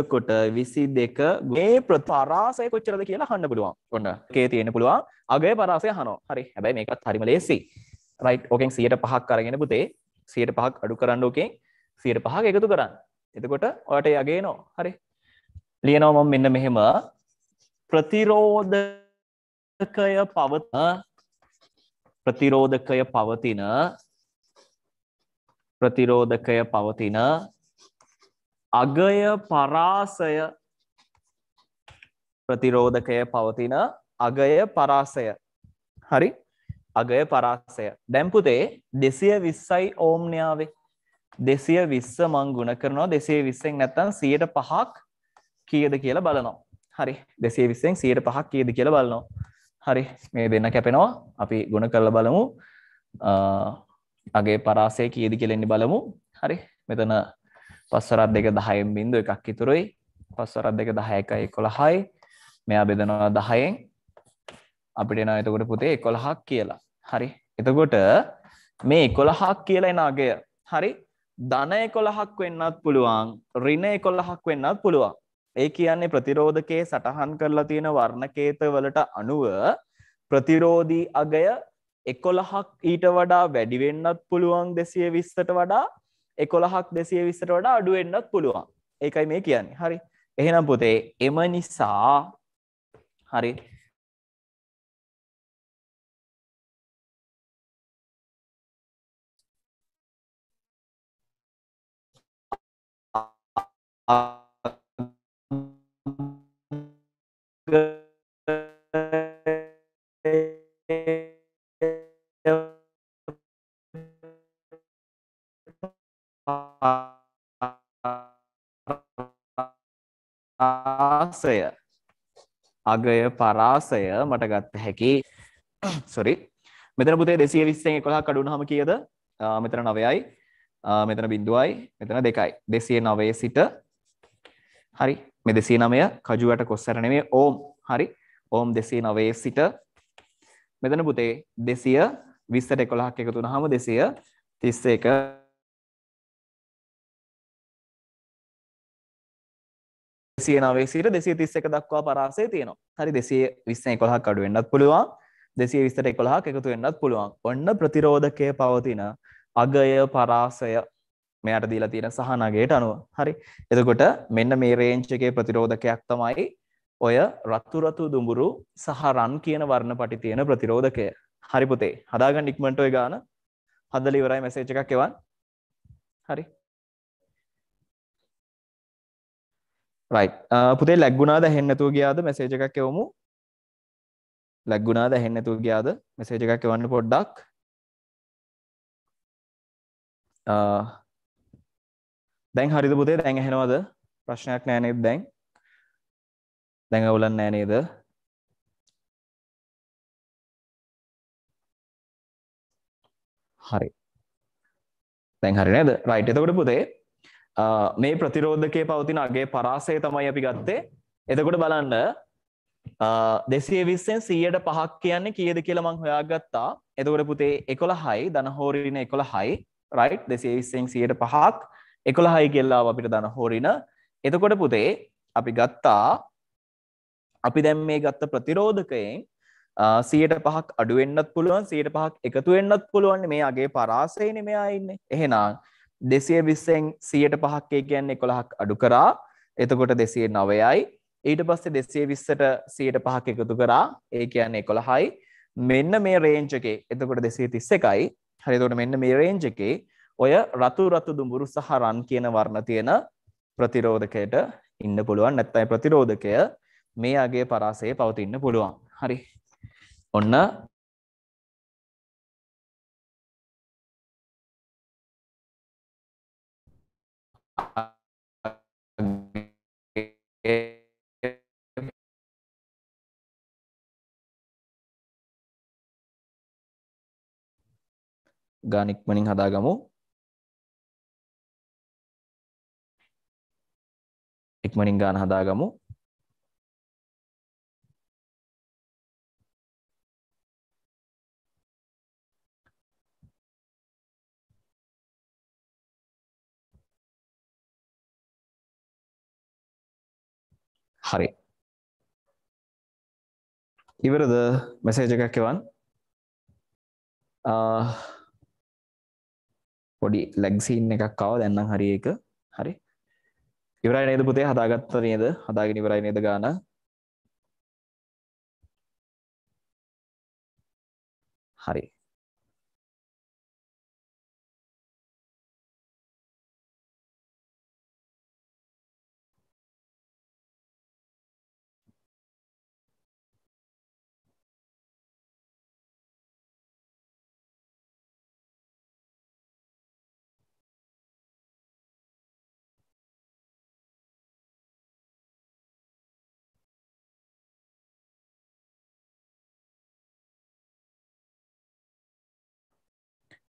එතකොට විසි දෙක මේ ප්‍රතාරාසය කොච්චරද කියලා හන්න පුළුවන් ඔන්න කේ තියෙන පුළුවන් අගේ පරාසය හනෝ හරි හැබැයි මේකත් හරිම ලේසි රයි් ඕකෙන් සියට පහක් කරගෙන පුතේ සියට පහක් අඩු කරන්න ෝකෙන් සියට පහක් එකතු කරන්න එතකොට ඔට යගේ නෝ හරි ලියනෝමම් මෙන්න මෙහෙම ප්‍රතිරෝධකය පවත ප්‍රතිරෝධකය පවතින ප්‍රතිරෝධකය පවතින අගය පරාසය ප්‍රතිරෝධකය පවතින අගය පරාසය හරි අගය පරාසය දැම්පුතේ දෙසිය විස්සයි ඕම්නයාවේ දෙසිය විස්ස මං ගුණ කරනවා දෙසේ විස්සෙන් නැත්තන් සියයට පහක් කියද කියලා බලනවා හරි දෙසේ විස්සෙන් සියයට පහක් කියද කියලා බලනවා හරි මේ දෙන්න කැපෙනවා අපි ගුණ කරල බලමු අගේ පරාසය කියද කියලෙන්නේ බලමු හරි මෙතන පස්සරත් දෙක දහයෙන් බින්දු එකක් ඉතුරුයි පස්සරත් දෙක දහයකයි කොළහයි මෙයා බෙදනවා දහයෙන් අපිට එන එතකොට පුතේ එකොළහක් කියලා හරි එතකොට මේ කොළහක් කියලා එනගේ හරි ධනය කොළහක් වෙන්නත් පුළුවන් රිනය කොළහක් වෙන්නත් පුළුවන් ඒ කියන්නේ ප්‍රතිරෝධකයේ සටහන් කරලා තියෙන වර්ණකේත වලට අනුව ප්‍රතිරෝධී අගය එකොළහක් ඊට වඩා වැඩිවෙන්නත් පුළුවන් දෙසිය විස්සට වඩා එකොළහක් දෙසිය විස්සට වඩ අඩුවෙන්න්නත් පුළුවන් ඒකයි මේ කියන්නේ හරි එහෙනම් පුතේ එම නිසා හරි good පරාසය අගය පරාසය මට ගත්ත හැකි සොරි මෙතන පුතේ දෙසිය විස්සෙන් එකොලා කඩුුණහම කියද මෙතන නවයයි මෙතන බින්දුවයි මෙතන දෙකයි දෙසිය නවය සිට හරි මෙ දෙසී නමය කජුවට කොස්සරනවේ ඕම් හරි ඕම් දෙසී නවේ සිට මෙතන පුතේ දෙසිය විස්සට එකොළහක් එකතුන හම දෙසිය තිස්ස එක දෙසිය නවේ සිට දෙසිය තිස්ස එක දක්වා පරාසේ තියෙනවා හරි දෙසිය විස්සෙන් එකොළහ කඩු වෙන්නත් පුළුවන් දෙසිය විස්තට එකොළහ එකතු වෙන්නත් පුළුවන් ඔන්න ප්‍රතිරෝධකය පවතින අගය පරාසය මෙයට දීලා තියෙන සහනගේට අනුව හරි එතකොට මෙන්න මේ රේංචකේ ප්‍රතිරෝධකයක් තමයි ඔය රත්තුරතු දුඹුරු සහරන් කියන වර්ණ පටි තියෙන ප්‍රතිරෝධකය හරිපුතේ හදාගන්න ඉක්මට ඔය ගාන හදලිවරයි මැසේච් එකක් එවන් හරි රයි පුතේ ලැක්ගුණා දැහෙන්නතුව ගියාද මෙසේජ එකක් එවමු ලැක්ගුණා දැහෙන්නතුව ගියාද මෙසේජ එකක් එවන්න පොඩ්ඩක් දැන් හරිද පුතේ දැන් ඇහෙනවද ප්‍රශ්නයක් නෑ නේද දැන් දැන් අවුලක් නෑ නේද හරි දැන් හරි නේද රයිට් එතකොට පුතේ මේ ප්‍රතිරෝධකය පවතින අගේ පරාසය තමයි අපි ගත්තේ එතකොට බලන්න දෙසිය විස්සෙන් සීයට පහක් කියන්නේ කියද කියලමං හොයාගත්තා එතකොට පුතේ එකොළ හයි දනහෝරින එකොළ හයි රයි් දෙසේ විස්සෙන් සියට පහක් එකොළ හයි කෙල්ලාව අපිට දනහෝරින එතකොට පුතේ අපි ගත්තා අපි දැම් මේ ගත්ත ප්‍රතිරෝධකයෙන් සියට පහක් අඩුවෙන්න්නත් පුළුවන් සියට පහක් එකතුවෙන්න්නත් පුළුවන් මේ අගේ පරාසයන මෙයා ඉන්න එහෙනම් දෙසිය විස්සෙන් සියයට පහක්කේ කියන්නේ කොළහක් අඩු කරා එතකොට දෙසිය නවයයි ඊට පස්සේ දෙසේ විස්සට සියයට පහක් එකතු කරා ඒ කියන්නේ කොළහයි මෙන්න මේ රේංජකේ එතකොට දෙසේ තිස්ස එකයි හරිතකොට මෙන්න මේ රේංජකේ ඔය රතු රතු දුඹුරු සහ රන් කියන වර්ණ තියෙන ප්‍රතිරෝධකයට ඉන්න පුළුවන් නැත්තයි ප්‍රතිරෝධකය මේ අගේ පරාසයේ පවතින්න පුළුවන් හරි ඔන්න ಗಾನಿಕ್ಮನಿಂಗ್ ಹದಾಗಮು ಇಕ್ಮನಿಂಗ್ ಗಾನ್ ಹದಾಗಮು හරි ඉවරද මැසේජ එකක් එවන් පොඩි ලැක්සිීන් එකක් කව දැන්නම් හරි එක හරි ඉවරයි නේද පුතේ හදාගත්ත නේද හදාගෙන ඉවරයි නේද ගාන හරි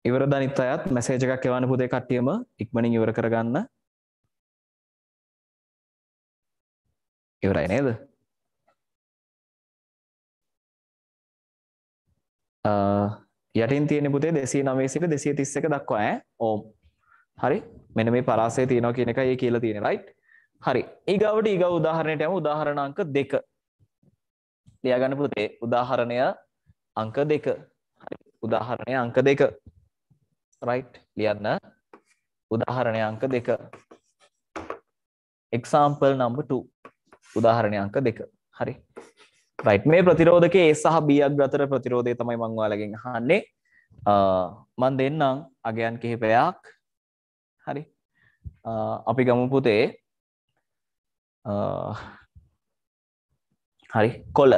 ඉවර දනිත් අයත් මැසේජ එකක් එවන්න පුතේ කට්ටියම ඉක්මනින් ඉවර කරගන්න ඉවරයි නේද යටින් තියෙන පුතේ දෙසී නමේ සිට දෙසී තිස්ස එක දක්වා ඈ ඕම් හරි මෙන මේ පරාසය තියෙනවා කියන එක ඒ කියලා තියෙන රයිට් හරි ඒගවට ඒගව උදාහරණයට යම උදාහරණ අංක දෙක ලියාගන්න පුතේ උදාහරණය අංක දෙක උදාහරණය අංක දෙක right ලියන්න උදාහරණය අංක 2 example number 2 උදාහරණය අංක 2 හරි right මේ ප්‍රතිරෝධකයේ A සහ B අග්‍රතර ප්‍රතිරෝධය තමයි මම ඔයාලගෙන් අහන්නේ මම දෙන්නම් අගයන් කිහිපයක් හරි අපි ගමු පුතේ හරි කොළ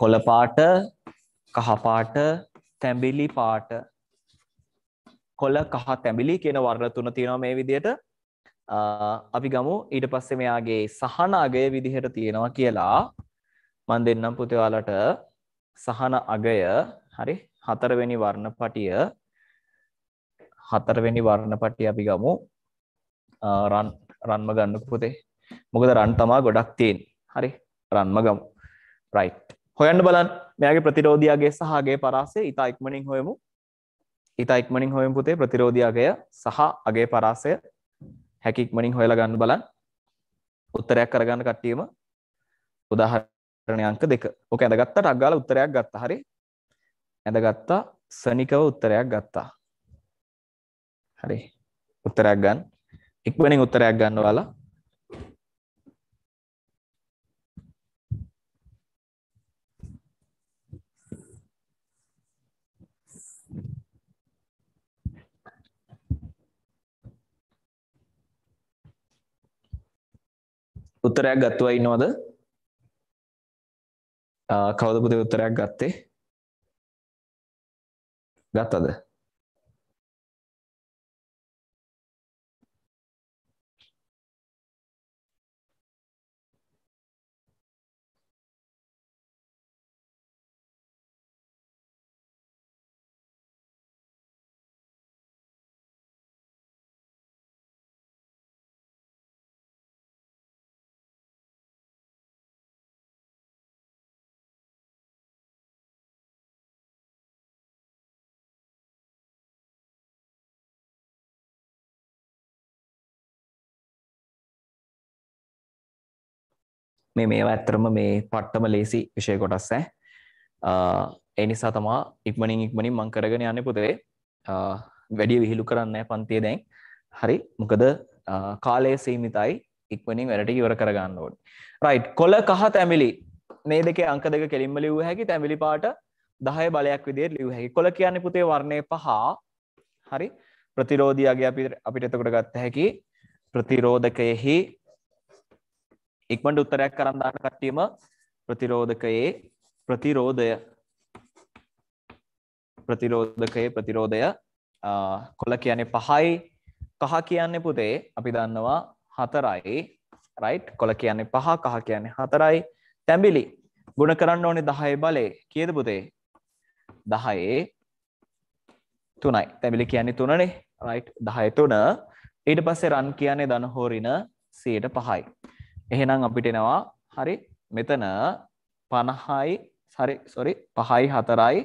කොළ පාට කහ පාට තැඹිලි පාට කොළ කහ තැඹිලි කියන වර්ණ තුන තියෙනවා මේ විදිහට. අපි ගමු ඊට පස්සේ මෙයාගේ සහන අගය විදිහට තියෙනවා කියලා. මම දෙන්නම් පුතේ ඔයාලට සහන අගය හරි හතරවෙනි වර්ණපටිය හතරවෙනි වර්ණපටිය අපි ගමු. රන් රන්ම ගන්නකෝ පුතේ. මොකද රන් තමා ගොඩක් තියෙන්නේ. හරි රන්ම ගමු. රයිට්. හොයන්න බලන්න මෙයාගේ ප්‍රතිරෝධියාගේ සහගේ පරාසය ඉතා ඉක්මනින් හොයමු ඉතා ඉක්මනින් හොයම් පුතේ ප්‍රතිරෝධයාගය සහ අගේ පරාසය හැකි ඉක්මනින් හොයලා ගන්න බලන්න. උත්තරයක් කරගන්න කට්ටියම උදාහරණ අංක 2. ඔක ඇඳගත්තා ටක් ගාලා උත්තරයක් ගත්තා. හරි. ඇඳගත්තා සනිකව උත්තරයක් ගත්තා. හරි. උත්තරයක් ගන්න. ඉක්මනින් උත්තරයක් ගන්න ඔයාලා. උත්තරයක් ගත්තුව ඉන්නවද කවදපුති උත්තරයක් ගත්තේ ගත් අද මේ මේවා ඇත්තරම මේ පට්ටම ලේසි විෂය කොටස් ඈ ඒ නිසා තමා ඉක්මනින් ඉක්මනින් මං කරගෙන යන්නේ පුතේ වැඩි විහිළු කරන්නේ නැහැ පන්තියේ දැන් හරි මොකද කාලය සීමිතයි ඉක්මනින් වැඩට ඉවර කරගන්න ඕනේ රයිට් කොළ කහ තැඹිලි මේ දෙකේ අංක දෙක කෙලින්ම ලිව්ව හැකි තැඹිලි පාට 10 බලයක් විදිහට ලිව්ව හැකි කොළ කියන්නේ පුතේ වර්ණේ පහ හරි ප්‍රතිරෝධියාගේ අපි අපිට එතකොට ගත්ත හැකි ප්‍රතිරෝධකයෙහි ඉක්මනට උත්තරයක් කරන් දාන්න කට්ටියම ප්‍රතිරෝධකයේ ප්‍රතිරෝධය ප්‍රතිරෝධකයේ ප්‍රතිරෝධය කොළ කියන්නේ පහයි කහ කියන්නේ පුතේ අපි දන්නවා හතරයි රයිට් කොළ කියන්නේ පහ කහ කියන්නේ හතරයි තැඹිලි ගුණ කරන්න ඕනේ 10 බලේ කීයද පුතේ 10 තුනයි තැබිලි කියන්නේ තුනනේ රයිට් දහය තුන ඊට පස්සේ රන් කියන්නේ දනහෝරින සයට පහයි එහෙනම් අපිට එනවා හරි මෙතන පණහායි සරි සොරි පහයි හතරයි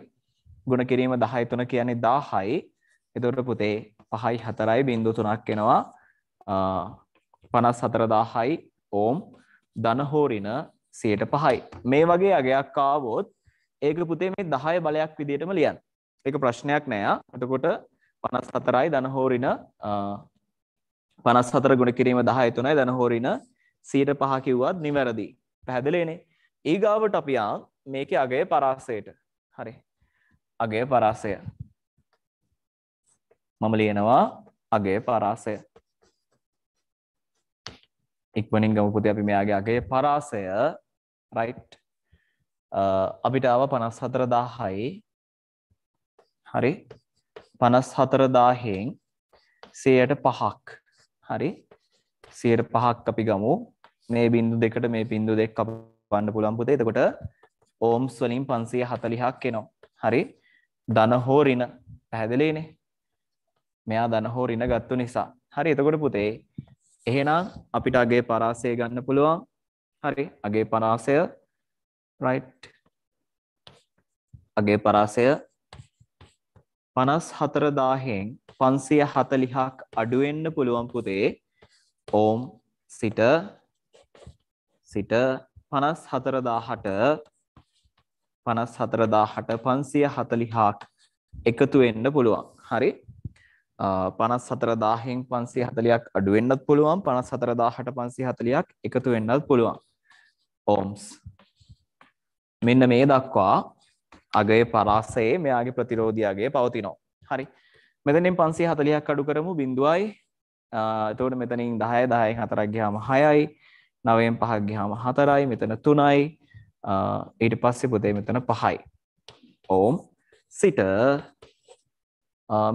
ගුණ කිරීම දහයි තුන කියන්නේ දාහයි එතොට පුතේ පහයි හතරයි බින්දු තුනක් එෙනවා පනස් හතරදාහයි ඕම් දනහෝරින සයට පහයි මේ වගේ අගයක් කාවෝත් ඒක පුතේ මේ දහය බලයක් විදිටම ලියන් එක ප්‍රශ්නයක් නෑ එතකොට පනස් හතරයි දනහෝරින පනස් හතර ගුණ කිරීම දහය තුනයි දනහෝරින 100ට 5 කිව්වත් නිවැරදි. පැහැදිලිනේ. ඊගාවට අපි ආ මේකේ අගය පරාසයට. හරි. අගය පරාසය. මම ලියනවා අගය පරාසය. ඉක්මනින් ගමු පුතේ අපි මෙයාගේ අගය පරාසය right අපිට ආව 54000යි හරි 54000න් 100ට 5ක් හරි 100ට 5ක් අපි ගමු මේ බින්දු දෙකට මේ පින්දු දෙක් කපන්න පුළුවන් පුතේ. එතකොට ඕම්ස් වලින් 540ක් එනවා. හරි. ධන හෝ ඍණ පැහැදිලිනේ. මෙයා ධන හෝ ඍණ ගත්තු නිසා. හරි. එතකොට පුතේ එහෙනම් අපිට අගේ පරාසය ගන්න පුළුවන්. හරි. අගේ පරාසය right. අගේ පරාසය 54000න් 540ක් අඩු වෙන්න පුළුවන් පුතේ. ඕම් සිට සිට පනස් හතරදාහට පනස් හතරදාහට පන්සිය හතලිහාක් එකතු වෙන්න පුළුවන් හරි පනස් හතරදාහෙන් පන්සිය හතලයක් අඩුවෙන්න්නත් පුළුවන් පනස් හතරදාහට පන්සි හතලයක් එකතු වෙන්නත් පුළුවන් ඕම්ස් මෙන්න මේ දක්වා අගේ පරාසයේ මෙයාගේ ප්‍රතිරෝධයාගේ පවතිනෝ හරි මෙතනින් පන්සේ හතලියක් අඩු කරමු බිඳුවයි එතවට මෙතනින් දහය දාය හතරක්ගයාම හයයි නවයෙන් පහක් ගිහාම හතරයි මෙතන තුනයි ඊට පස්සේ පුතේ මෙතන පහයි. ඕම් සිට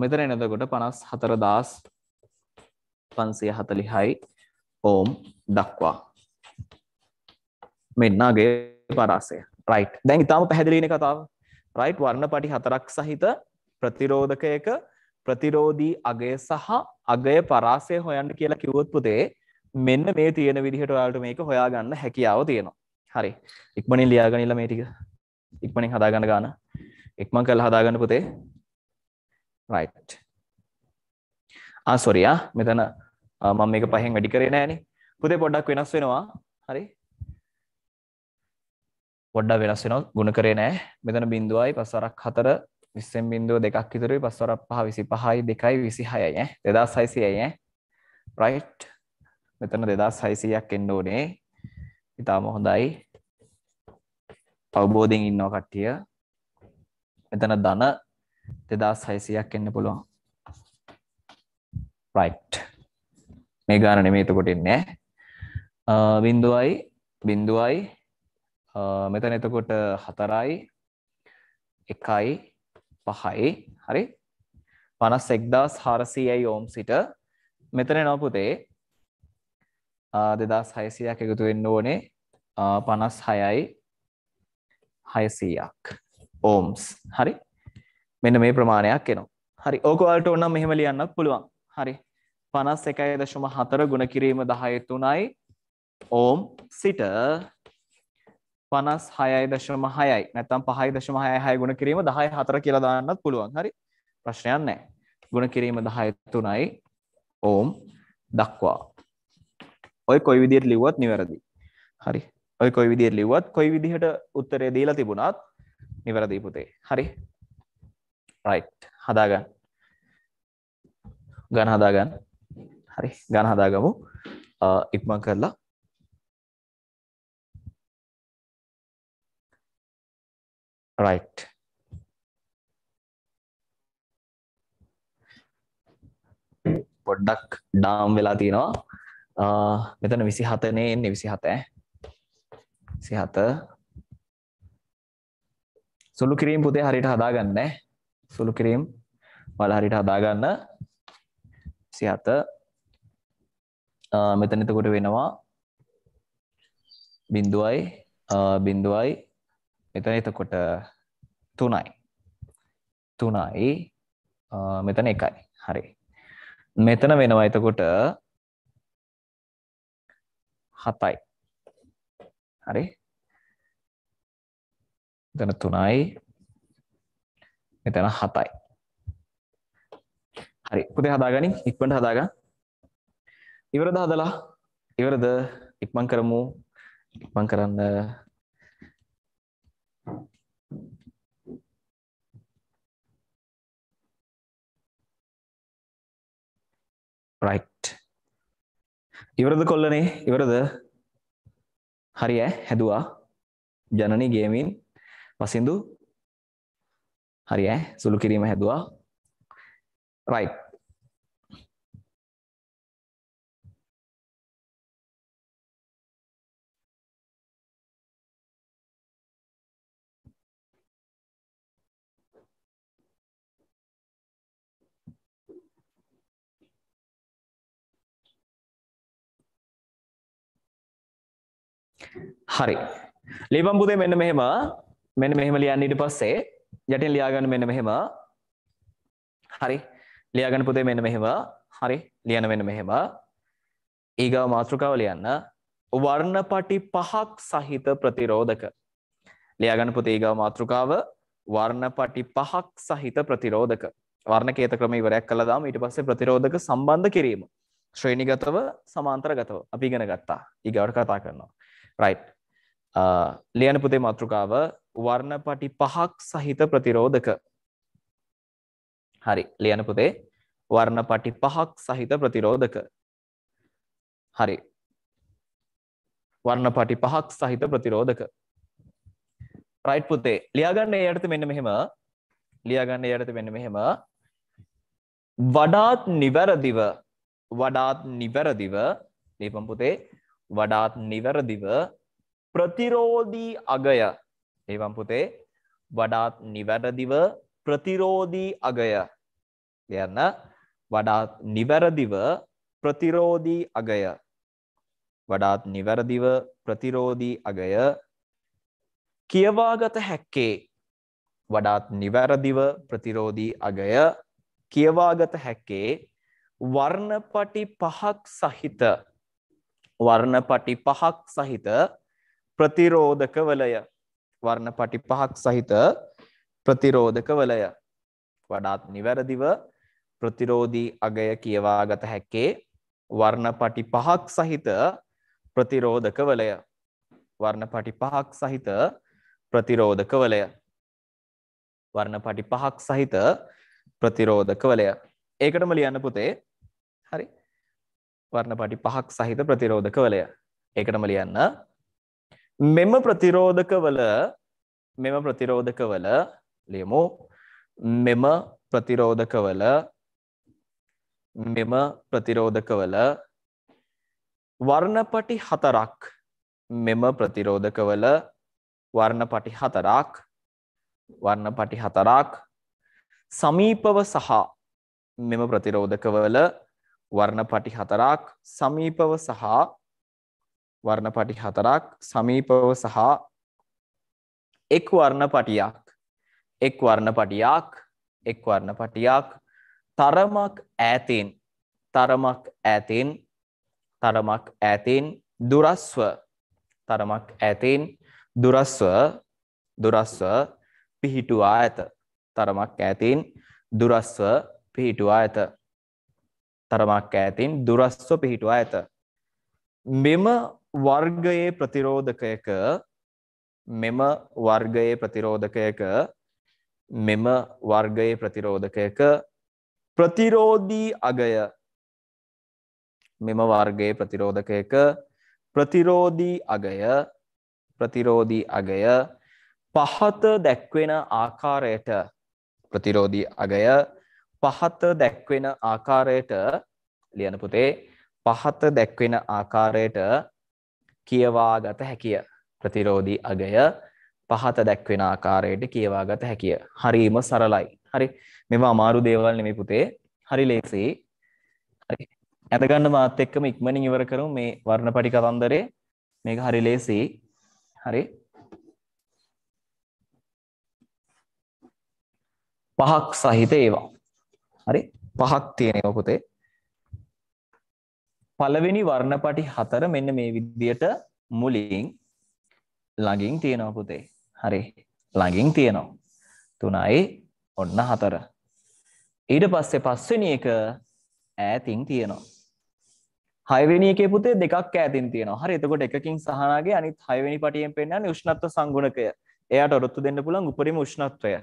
මෙතන එනදකොට පනස් හතරදස් පන්සිය හතලිහයි ඕම් දක්වා. මෙන්නගේ පරාසය රයිට් දැන් ඉතාම පැහැදිලින කතාව රයිට් වර්ණ පටි හතරක් සහිත ප්‍රතිරෝධකයක ප්‍රතිරෝධී අගය සහ අගය පරාසය හොයන්න කියලා කිව්වොත් පුතේ මෙන්න මේ තියෙන විදිහට ඔයාලට මේක හොයා ගන්න හැකියාව තියෙනවා. හරි. ඉක්මනින් ලියාගනින්න මේ ටික. ඉක්මනින් හදාගන්න ගන්න. ඉක්මන් කරලා හදාගන්න පුතේ. right. ආ ah, sorry ආ ah. මෙතන ah, මම මේක පහෙන් වැඩි කරේ නෑනේ. පුතේ පොඩ්ඩක් වෙනස් වෙනවා. හරි. පොඩ්ඩක් වෙනස් වෙනවා. ගුණ කරේ නෑ. මෙතන බිඳුවයි 5.4 විස්සෙන් බින්දුව දෙකක් ඉතුරුයි පස්වර පහ විසි පහයි දෙකයි විසි හයයි දෙදා සයිසියයි රයිට් මෙතන දෙදස් හයිසයක් එන්න ඕනේ ඉතාම හොඳයි අවබෝධයෙන් ඉන්නව කට්ටිය මෙතන ධන දෙදස් හයිසයක් එන්න පුළුවන් රයිට් මේ ගාන නෙමේ එතකොට එන්නේ බින්දුවයි බින්දුවයි මෙතන එතකොට හතරයි එකයි පහයි හරි පනස් එක්දස් හාරසීයයි ඕම් සිට මෙතන නොපුතේ දෙදස් හයසියක් එකතු වෙන්න ඕනේ පනස් හයයි හයසීයක් ඕම්ස් හරි මෙන්න මේ ප්‍රමාණයක් එනවා හරි ඕකවලට ඔන්නම් මෙහෙම ලියන්නත් පුළුවන් හරි පනස් එකයි දශම හතර ගුණ කිරීම දහයතුනයි ඕම් සිට පනස් හයයි දශම හයයි නැතම් පහයි දශම හය හය ගුණ කිරීම දහය හතර කියලා දාන්නත් පුළුවන් හරි ප්‍රශ්නයක් නෑ ගුණ කිරීම දහයතුනයි ඕම් දක්වා ඔය කොයි විදියට ලිවත් නිවැරදි හරි ඔය කොයි විදියට ලිවත් කොයි විදිහට උත්තරය දීලා තිබුණත් නිවැරදි පුතේ හරි රයිට් හදාගන්න ගණ හදාගන්න හරි ගණ හදාගමු ඉක්මන් කරලා right පොඩ්ඩක් ඩාම් වෙලා තියෙනවා Uh, මෙතන 27 නේ එන්නේ 27 ඈ 27 සුළු කිරීම පුතේ හරියට හදාගන්න ඈ සුළු කිරීම වල හරියට හදාගන්න 27 uh, මෙතන එතකොට වෙනවා බිඳුවයි uh, බිඳුවයි මෙතන එතකොට 3යි 3යි මෙතන 1යි හරි මෙතන වෙනවා එතකොට 7යි. හරි. මෙතන 3යි. මෙතන 7යි. හරි. පුතේ හදාගනින් ඉක්මනට හදාගන්න. ඉවරද හදලා ඉවරද ඉක්මන් කරමු. ඉක්මන් කරන්න right ඉවරද කොල්ලනේ ඉවරද හරි ඇ හැදවා ජනන ගේමින් පසිදු හරි ඇ සුළු කිරීම හැදවා රයිට් හරි. ලේබම් පුතේ මෙන්න මෙහෙම මෙන්න මෙහෙම ලියන්න ඊට පස්සේ යටින් ලියා ගන්න මෙන්න මෙහෙම. හරි. ලියා ගන්න පුතේ මෙන්න මෙහෙම. හරි. ලියන මෙන්න මෙහෙම. ඊගාව මාතෘකාව ලියන්න. වර්ණපටි පහක් සහිත ප්‍රතිරෝධක. ලියා ගන්න පුතේ ඊගාව මාතෘකාව වර්ණපටි පහක් සහිත ප්‍රතිරෝධක. වර්ණකේත ක්‍රම ඉවරයක් කළා දාම ඊට පස්සේ ප්‍රතිරෝධක සම්බන්ධ කිරීම. ශ්‍රේණිගතව සමාන්තරගතව අපි ඉගෙන ගත්තා. ඊගාවට කතා කරනවා. right ලියන පුතේ මාතෘකාව වර්ණපටි පහක් සහිත ප්‍රතිරෝධක. හරි ලියන පුතේ වර්ණපටි පහක් සහිත ප්‍රතිරෝධක. හරි. වර්ණපටි පහක් සහිත ප්‍රතිරෝධක. රයිට් පුතේ ලියාගන්න ඒ යටතේ මෙන්න මෙහෙම ලියාගන්න ඒ යටතේ මෙන්න මෙහෙම වඩාත් නිවැරදිව වඩාත් නිවැරදිව දීපම් පුතේ වඩාත් නිවැරදිව ප්‍රතිරෝධී අගය ඒවම් පුතේ වඩාත් නිවැරදිව ප්‍රතිරෝධී අගය යන්න වඩාත් නිවැරදිව ප්‍රතිරෝධී අගය වඩාත් නිවැරදිව ප්‍රතිරෝධී අගය කියවාගත හැක්කේ වඩාත් නිවැරදිව ප්‍රතිරෝධී අගය කියවාගත හැක්කේ වර්ණපටි පහක් සහිත වර්ණපටි පහක් සහිත ප්‍රතිරෝධක වලය වර්ණ පටි පහක් සහිත ප්‍රතිරෝධක වලය වඩාත් නිවැරදිව ප්‍රතිරෝධී අගය කියවා ගත හැක්කේ වර්ණ පටි පහක් සහිත ප්‍රතිරෝධක වලය වර්ණ පටි පහක් සහිත ප්‍රතිරෝධක වලය වර්ණ පටි පහක් සහිත ප්‍රතිරෝධක වලය ඒකටම ලියන්න පුතේ හරි වර්ණ පටි පහක් සහිත ප්‍රතිරෝධක වලය ඒකටම ලියන්න මෙම ප්‍රතිරෝධකවල මෙම ප්‍රතිරෝධකවල ලියමු මෙම ප්‍රතිරෝධකවල මෙම ප්‍රතිරෝධකවල වර්ණපටි හතරක් මෙම ප්‍රතිරෝධකවල වර්ණපටි හතරක් වර්ණපටි හතරක් සමීපව සහ මෙම ප්‍රතිරෝධකවල වර්ණපටි හතරක් සමීපව සහ වර්ණපටි හතරක් සමීපව සහ එක් වර්ණපටියක් එක් වර්ණපටියක් එක් වර්ණපටියක් තරමක් ඈතින් තරමක් ඈතින් තරමක් ඈතින් දුරස්ව තරමක් ඈතින් දුරස්ව දුරස්ව පිහිටුවා ඇත තරමක් ඈතින් දුරස්ව පිහිටුවා ඇත තරමක් ඈතින් දුරස්ව පිහිටුවා ඇත මෙම වර්ගයේ ප්‍රතිරෝධකයක මෙම වර්ගයේ ප්‍රතිරෝධකයක මෙම වර්ගයේ ප්‍රතිරෝධකයක ප්‍රතිරෝධී අගය මෙම වර්ගයේ ප්‍රතිරෝධකයක ප්‍රතිරෝධී අගය ප්‍රතිරෝධී අගය පහත දැක්වෙන ආකාරයට ප්‍රතිරෝධී අගය පහත දැක්වෙන ආකාරයට ලියන පුතේ පහත දැක්වෙන ආකාරයට කියවා ගත හැකිය. ප්‍රතිරෝධී අගය පහත දැක්වෙන ආකාරයට කියවා ගත හැකිය. හරීම සරලයි. හරි. මේවා අමාරු දේවල් නෙමෙයි පුතේ. හරි ලේසි. හරි. ඇදගන්න මාත් එක්කම ඉක්මනින් ඉවර කරමු මේ වර්ණපටි කතන්දරේ. මේක හරි ලේසි. හරි. පහක් සහිත ඒවා. හරි. පහක් තියෙන ඒවා පුතේ. පළවෙනි වර්ණපටි හතර මෙන්න මේ විදියට මුලින් ළඟින් තියෙනවා පුතේ. හරි. ළඟින් තියෙනවා. 3යි ඔන්න 4. ඊට පස්සේ පස්වෙනි එක ඈතින් තියෙනවා. හයවෙනි එකේ පුතේ දෙකක් ඈතින් තියෙනවා. හරි. එතකොට එකකින් සහනාගේ අනිත් හයවෙනි පටියෙන් පෙන්වන්නේ උෂ්ණත්ව සංගුණකය. එයාට ඔරොත්තු දෙන්න පුළුවන් උපරිම උෂ්ණත්වය.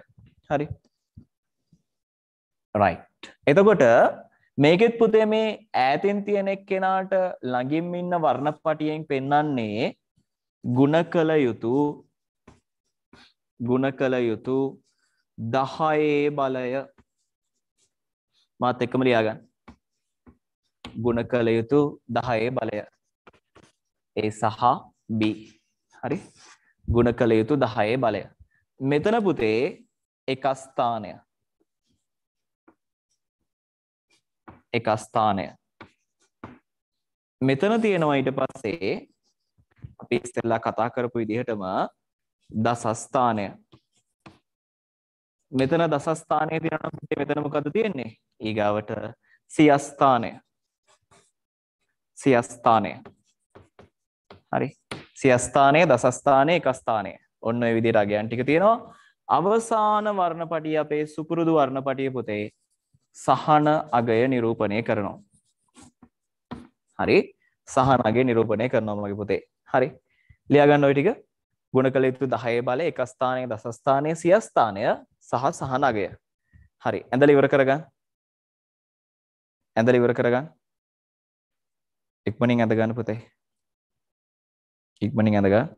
හරි. right. එතකොට මේකෙත් පුතේ මේ ඈතින් තියෙන එක්කෙනාට ළඟින් ඉන්න වර්ණ පටියෙන් පෙන්වන්නේ ಗುಣ කළ යුතු ಗುಣ කළ යුතු 10 බලය මාත් එක්කම ලියා ගන්න. ಗುಣ කළ යුතු 10 බලය. A සහ B. හරි. ಗುಣ කළ යුතු 10 බලය. මෙතන පුතේ එක ස්ථානයක් එක ස්ථානය මෙතන තියෙනවා ඊට පස්සේ අපි ඉස්සෙල්ලා කතා කරපු විදිහටම දසස්ථානය මෙතන දසස්ථානය තියෙනවා මෙතන මොකද තියෙන්නේ ඊගාවට සියස්ථානය සියස්ථානය හරි සියස්ථානය දසස්ථානය එක ස්ථානය ඔන්න ඔය විදිහට අගයන් ටික තියෙනවා අවසාන වර්ණපටිය අපේ සුපුරුදු වර්ණපටිය පුතේ සහන අගය නිරූපණය කරනවා. හරි සහන අගය නිරූපණය කරනවා මගේ පුතේ. හරි. ලියා ගන්න ওই ටික. ගුණ කළ යුතු 10 බලය එක ස්ථානයේ දස ස්ථානයේ සිය ස්ථානය සහ සහන අගය. හරි. ඇඳලා ඉවර කරගන්න. ඇඳලා ඉවර කරගන්න. ඉක්මනින් ඇඳ ගන්න පුතේ. ඉක්මනින් ඇඳ ගන්න.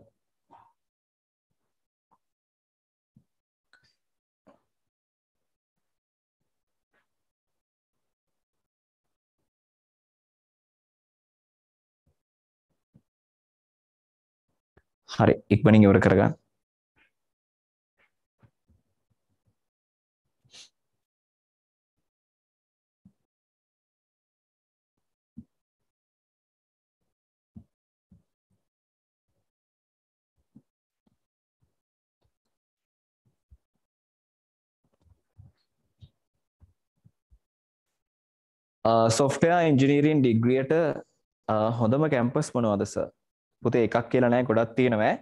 හරි ඉක්මනින් ඉවර කරගන්න සොෆ්ටයා ඉන්ජිනීරීන් ඩිග්‍රියට හොඳම කැම්පස් මොනවද සර් පුතේ එකක් කියලා නෑ ගොඩක් තියෙනවා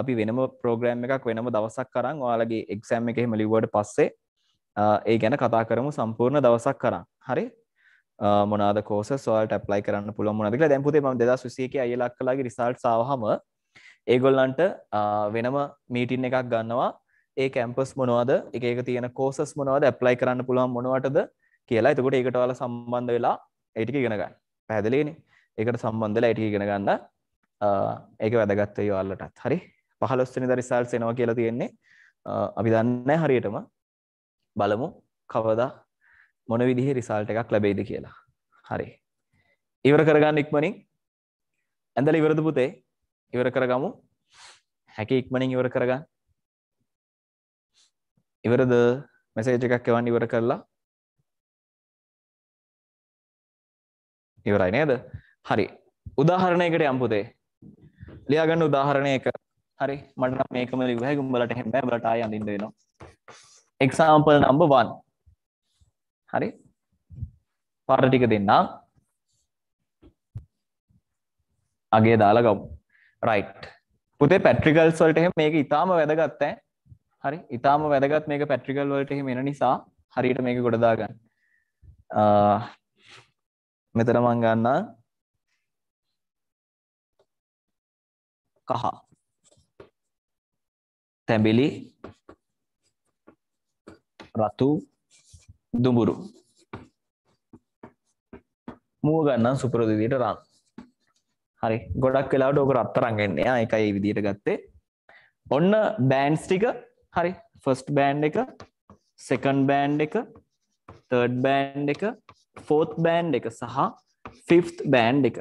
අපි වෙනම ප්‍රෝග්‍රෑම් එකක් වෙනම දවසක් කරන් ඔයාලගේ එක්සෑම් එක එහෙම ලිව්වට පස්සේ ඒ ගැන කතා කරමු සම්පූර්ණ දවසක් කරන් හරි මොනාද කෝස සොල්ට ඇප්ලයි කරන්න පුළුවන් මොනද කියලා දැන් පුතේ මම 2021 අයලක් කලාගේ රිසල්ට්ස් ආවහම ඒගොල්ලන්ට වෙනම මීටින් එකක් ගන්නවා ඒ කැම්පස් මොනවද එක එක තියෙන කෝසස් මොනවද ඇප්ලයි කරන්න පුළුවන් මොනවටද කියලා එතකොට ඒකට ඔයාලා සම්බන්ධ වෙලා ඒක ඉගෙන ගන්න. පැහැදිලිනේ. ඒකට සම්බන්ධ වෙලා ඒක ඉගෙන ගන්න. ඒක වැදගත් වෙයි ඔයාලටත්. හරි. 15 වෙනිදා රිසල්ට්ස් එනවා කියලා තියෙන්නේ. අපි දන්නේ හරියටම. බලමු කවදා මොන විදිහේ රිසල්ට් එකක් ලැබෙයිද කියලා. හරි. ඉවර කරගන්න ඉක්මනින්. ඇඳලා ඉවරද පුතේ? ඉවර කරගමු. හැකි ඉක්මනින් ඉවර කරගන්න. ඉවරද? මැසේජ් එකක් එවන්න ඉවර කරලා. ඉවරයි නේද? හරි. උදාහරණයකට යම් පුතේ. ලියාගන්න උදාහරණයක හරි මට මේකම ලිව්වයි උඹලට හැබැයි උඹලට ආය අඳින්න වෙනවා example number 1 හරි පාර ටික දෙන්නම් අගේ දාලා ගමු right පුතේ පැට්‍රිකල්ස් වලට එහෙම මේක ඊටාම වැදගත් ඈ හරි ඊටාම වැදගත් මේක පැට්‍රිකල් වලට එහෙම එන නිසා හරියට මේක ගොඩ දාගන්න මෙතන මම ගන්නා කහ තැඹිලි රතු දුඹුරු මුව ගන්න සුපුරුදු විදිහට රන් හරි ගොඩක් වෙලාවට ඕක රත්තරන් එන්නේ ආ එකයි මේ විදිහට ගත්තේ ඔන්න බෑන්ඩ්ස් ටික හරි ෆස්ට් බෑන්ඩ් එක සෙකන්ඩ් බෑන්ඩ් එක තර්ඩ් බෑන්ඩ් එක ෆෝත් බෑන්ඩ් එක සහ ෆිෆ්ත් බෑන්ඩ් එක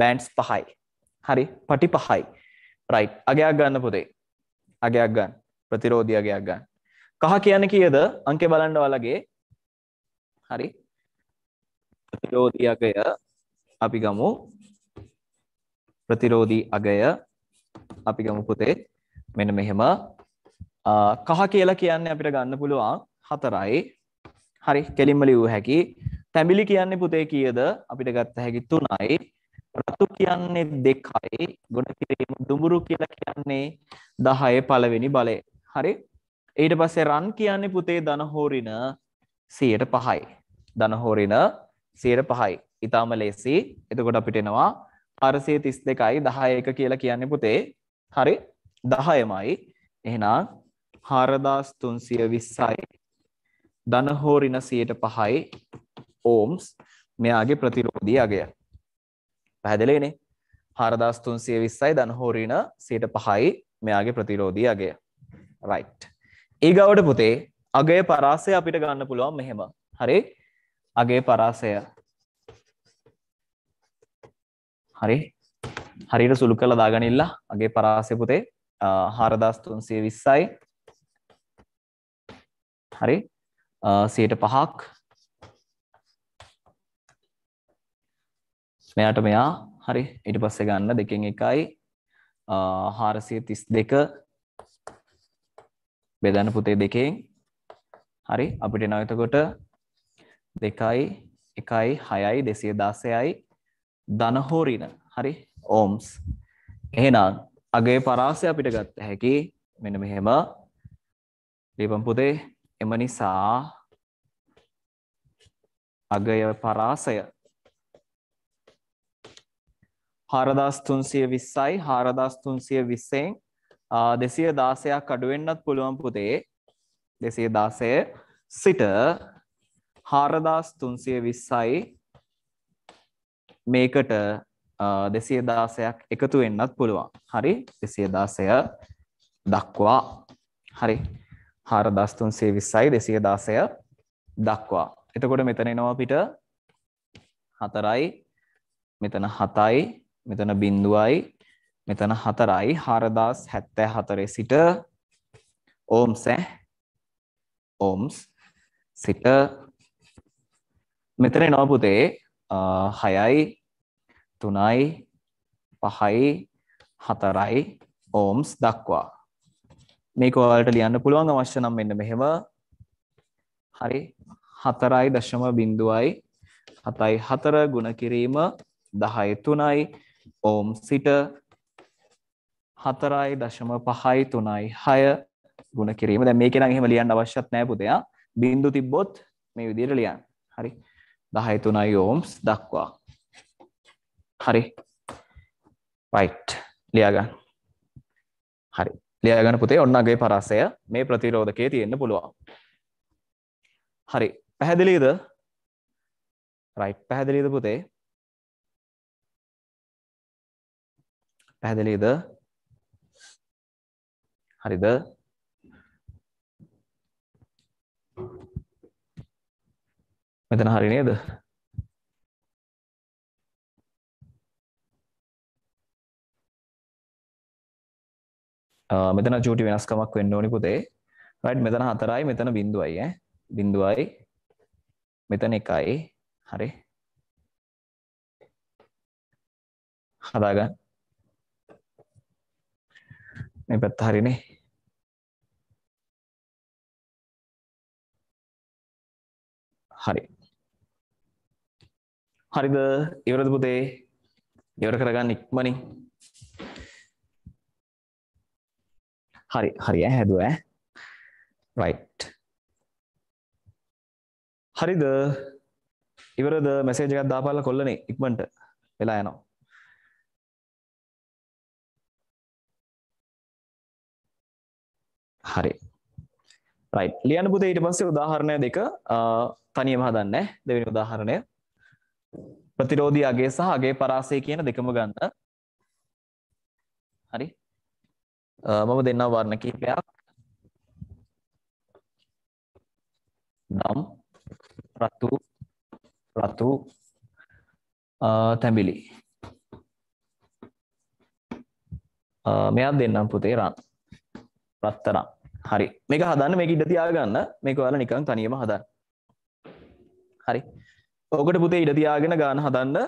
බෑන්ඩ්ස් පහයි හරි පටි පහයි රයි් අගයක් ගන්න පොතේ අගයක් ගන්න ප්‍රතිරෝධී අගයක් ගන්න කහ කියන කියද අංකෙ බලන්ඩ වලගේ හරි ප්‍රතිරෝධී අගය අපි ගමු ප්‍රතිරෝධී අගය අපි ගමු පොතේ මෙන මෙහෙම කහ කියලා කියන්න අපිට ගන්න පුළුවන් හතරයි හරි කෙලින්ම ලිවූ හැකි තැඹිලි කියන්නේ පුතේ කියද අපිට ගත්ත හැකි තුනයි රතු කියන්නේ දෙකයි ගුණ කිරීම දුඹුරු කියලා කියන්නේ 10 පළවෙනි බලය. හරි? ඊට පස්සේ රන් කියන්නේ පුතේ ධන හෝරින 105යි. ධන හෝරින 105යි. ඊටාම ලේසි. එතකොට අපිට එනවා 432යි 11 කියලා කියන්නේ පුතේ. හරි? 10මයි. එහෙනම් 4320යි. ධන හෝරින 105යි. ඕම්ස් මෙයාගේ ප්‍රතිරෝධී අගය. පැහැදිලිනේ හාරදස් තුන්සිය විස්සයි දනහෝරීන සීට පහයි මෙයාගේ ප්‍රතිරෝධී අගය රයිට් ඒගවට පුතේ අගේ පරාසය අපිට ගන්න පුළුවන් මෙහෙම හරි අගේ පරාසය හරි හරිට සුළු කළ දාගනිල්ලා අගේ පරාසය පුතේ හාරදස් තුන්සිය විස්සයි හරි සීට පහක් මෙයාට මෙයා හරි ඉට පස්සේ ගන්න දෙකෙන් එකයි හාරසිය තිස් දෙක බෙදන්න පුතේ දෙකෙන් හරි අපිට නොයතකොට දෙකයි එකයි හයයි දෙසිය දාසයයි දනහෝරින හරි ඕම්ස් එහෙනම් අගේ පරාසය අපිට ගත්ත හැකි මෙන මෙහෙම ලිපම් පුතේ එම නිසා අගය පරාසය හාරදස් තුන්සිය විස්සයි හාරදස් තුන්සිය විස්සෙන් දෙසිය දාසයක් අඩුවෙන්න්නත් පුළුවන් පුතේ දෙසේ දාසය සිට හාරදස් තුන්සිය විස්සයි මේකට දෙසිය දාසයක් එකතු වෙන්නත් පුළුවන් හරි දෙසිය දාසය දක්වා හරි හාරදස්තුන් සේ විස්සයි දෙසිය දාසය දක්වා එතකොට මෙතන එනවා පිට හතරයි මෙතන හතයි මෙතන බින්දුවයි මෙතන හතරයි හාරදාස් හැත්තෑ හතරේ සිට ඕම්සෑ ඕම්ස් සිට මෙතන නොවපුතේ හයයි තුනයි පහයි හතරයි ඕම්ස් දක්වා මේකවලට ලියන්න පුළුවන් අවශ්‍ය නම් මෙන්න මෙහෙම හරි හතරයි දශම බින්දුවයි හතයි හතර ගුණ කිරීම දහය තුනයි ඕම් සිට හතරයි දශම පහයි තුනයි හය ගුණ කිරීම දැ මේක නම් එහෙම ලියන්න අවශ්‍යත් නෑ පුතයා බින්දු තිබ්බොත් මේ විදිහට ලියන්න හරි 10 3 ඕම්ස් දක්වා හරි රයිට් ලියා ගන්න හරි ලියා ගන්න පුතේ ඔන්න අගේ පරාසය මේ ප්‍රතිරෝධකයේ තියෙන්න පුළුවන් හරි පැහැදිලිද රයිට් පැහැදිලිද පුතේ පැහැදිලිද? හරිද? මෙතන හරි නේද? මෙතන චූටි වෙනස්කමක් වෙන්න ඕනි පුතේ. රයිට් මෙතන 4යි මෙතන 0යි ඈ. 0යි මෙතන 1යි. හරි. හදාගන්න. මේ පැත්ත හරිනේ හරි හරිද ඉවරද පුතේ ඉවර කරගන්න ඉක්මනින් හරි හරි ඈ හැදුව ඈ රයිට් හරිද ඉවරද මෙසේජ් එකක් දාපල්ලා කොල්ලනේ ඉක්මනට වෙලා යනවා හරි රයි් ලියන පුතේ ඊට පස්සේ උදාහරණය දෙක තනියම හදන්න දෙවෙනි උදාහරණය ප්‍රතිරෝධී අගේ සහ අගේ පරාසය කියන දෙකම ගන්න හරි මම දෙන්නා වර්ණ කිහිපයක් නම් රතු රතු තැඹිලි මෙයක් දෙන්නම් පුතේ රන් රත්තරන් හරි මේක හදන්න මේක ඉඩ තියාගන්න මේක ඔයාලා නිකන් තනියම හදන්න හරි ඕකට පුතේ ඉඩ තියාගෙන ගාන හදන්න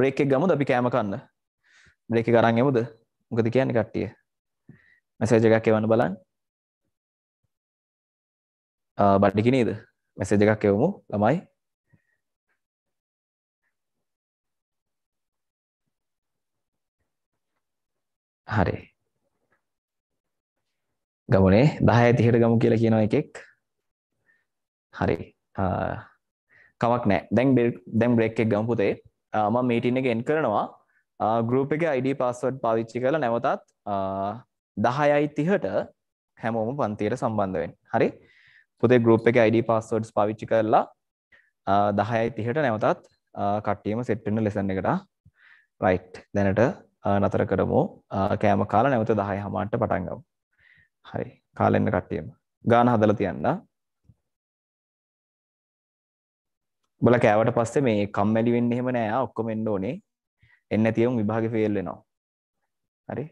බ්‍රේක් එක ගමුද අපි කෑම කන්න බ්‍රේක් එක අරන් යමුද මොකද කියන්නේ කට්ටිය මැසේජ් එකක් එවන්න බලන්න බඩිකි නේද මැසේජ් එකක් එවමු ළමයි හරි. ගමුනේ 10 30ට ගමු කියලා කියනවා එකෙක්. හරි. කමක් නෑ. දැන් දැන් බ්‍රේක් එක ගමු පුතේ. මම මීටින් එක එන්ඩ් කරනවා. ගෲප් එකේ ID පාස්වර්ඩ් පාවිච්චි කරලා නැවතත් 10යි 30ට හැමෝම පන්තියට සම්බන්ධ වෙන්න. හරි? පුතේ ගෲප් එකේ ID පාස්වර්ඩ්ස් පාවිච්චි කරලා 10යි 30ට නැවතත් කට්ටියම සෙට් වෙන ලෙසන් එකට. right. දැනට නතර කරමු කෑම කාලා නැවත 10 හමාරට පටන් ගමු. හරි. කාලෙන්න කට්ටියම. ගාන හදලා තියන්න. බල කෑවට පස්සේ මේ කම්මැලි වෙන්න එහෙම නෑ. ඔක්කොම එන්න ඕනේ. එන්න තියමු විභාගේ ෆේල් වෙනවා. හරි.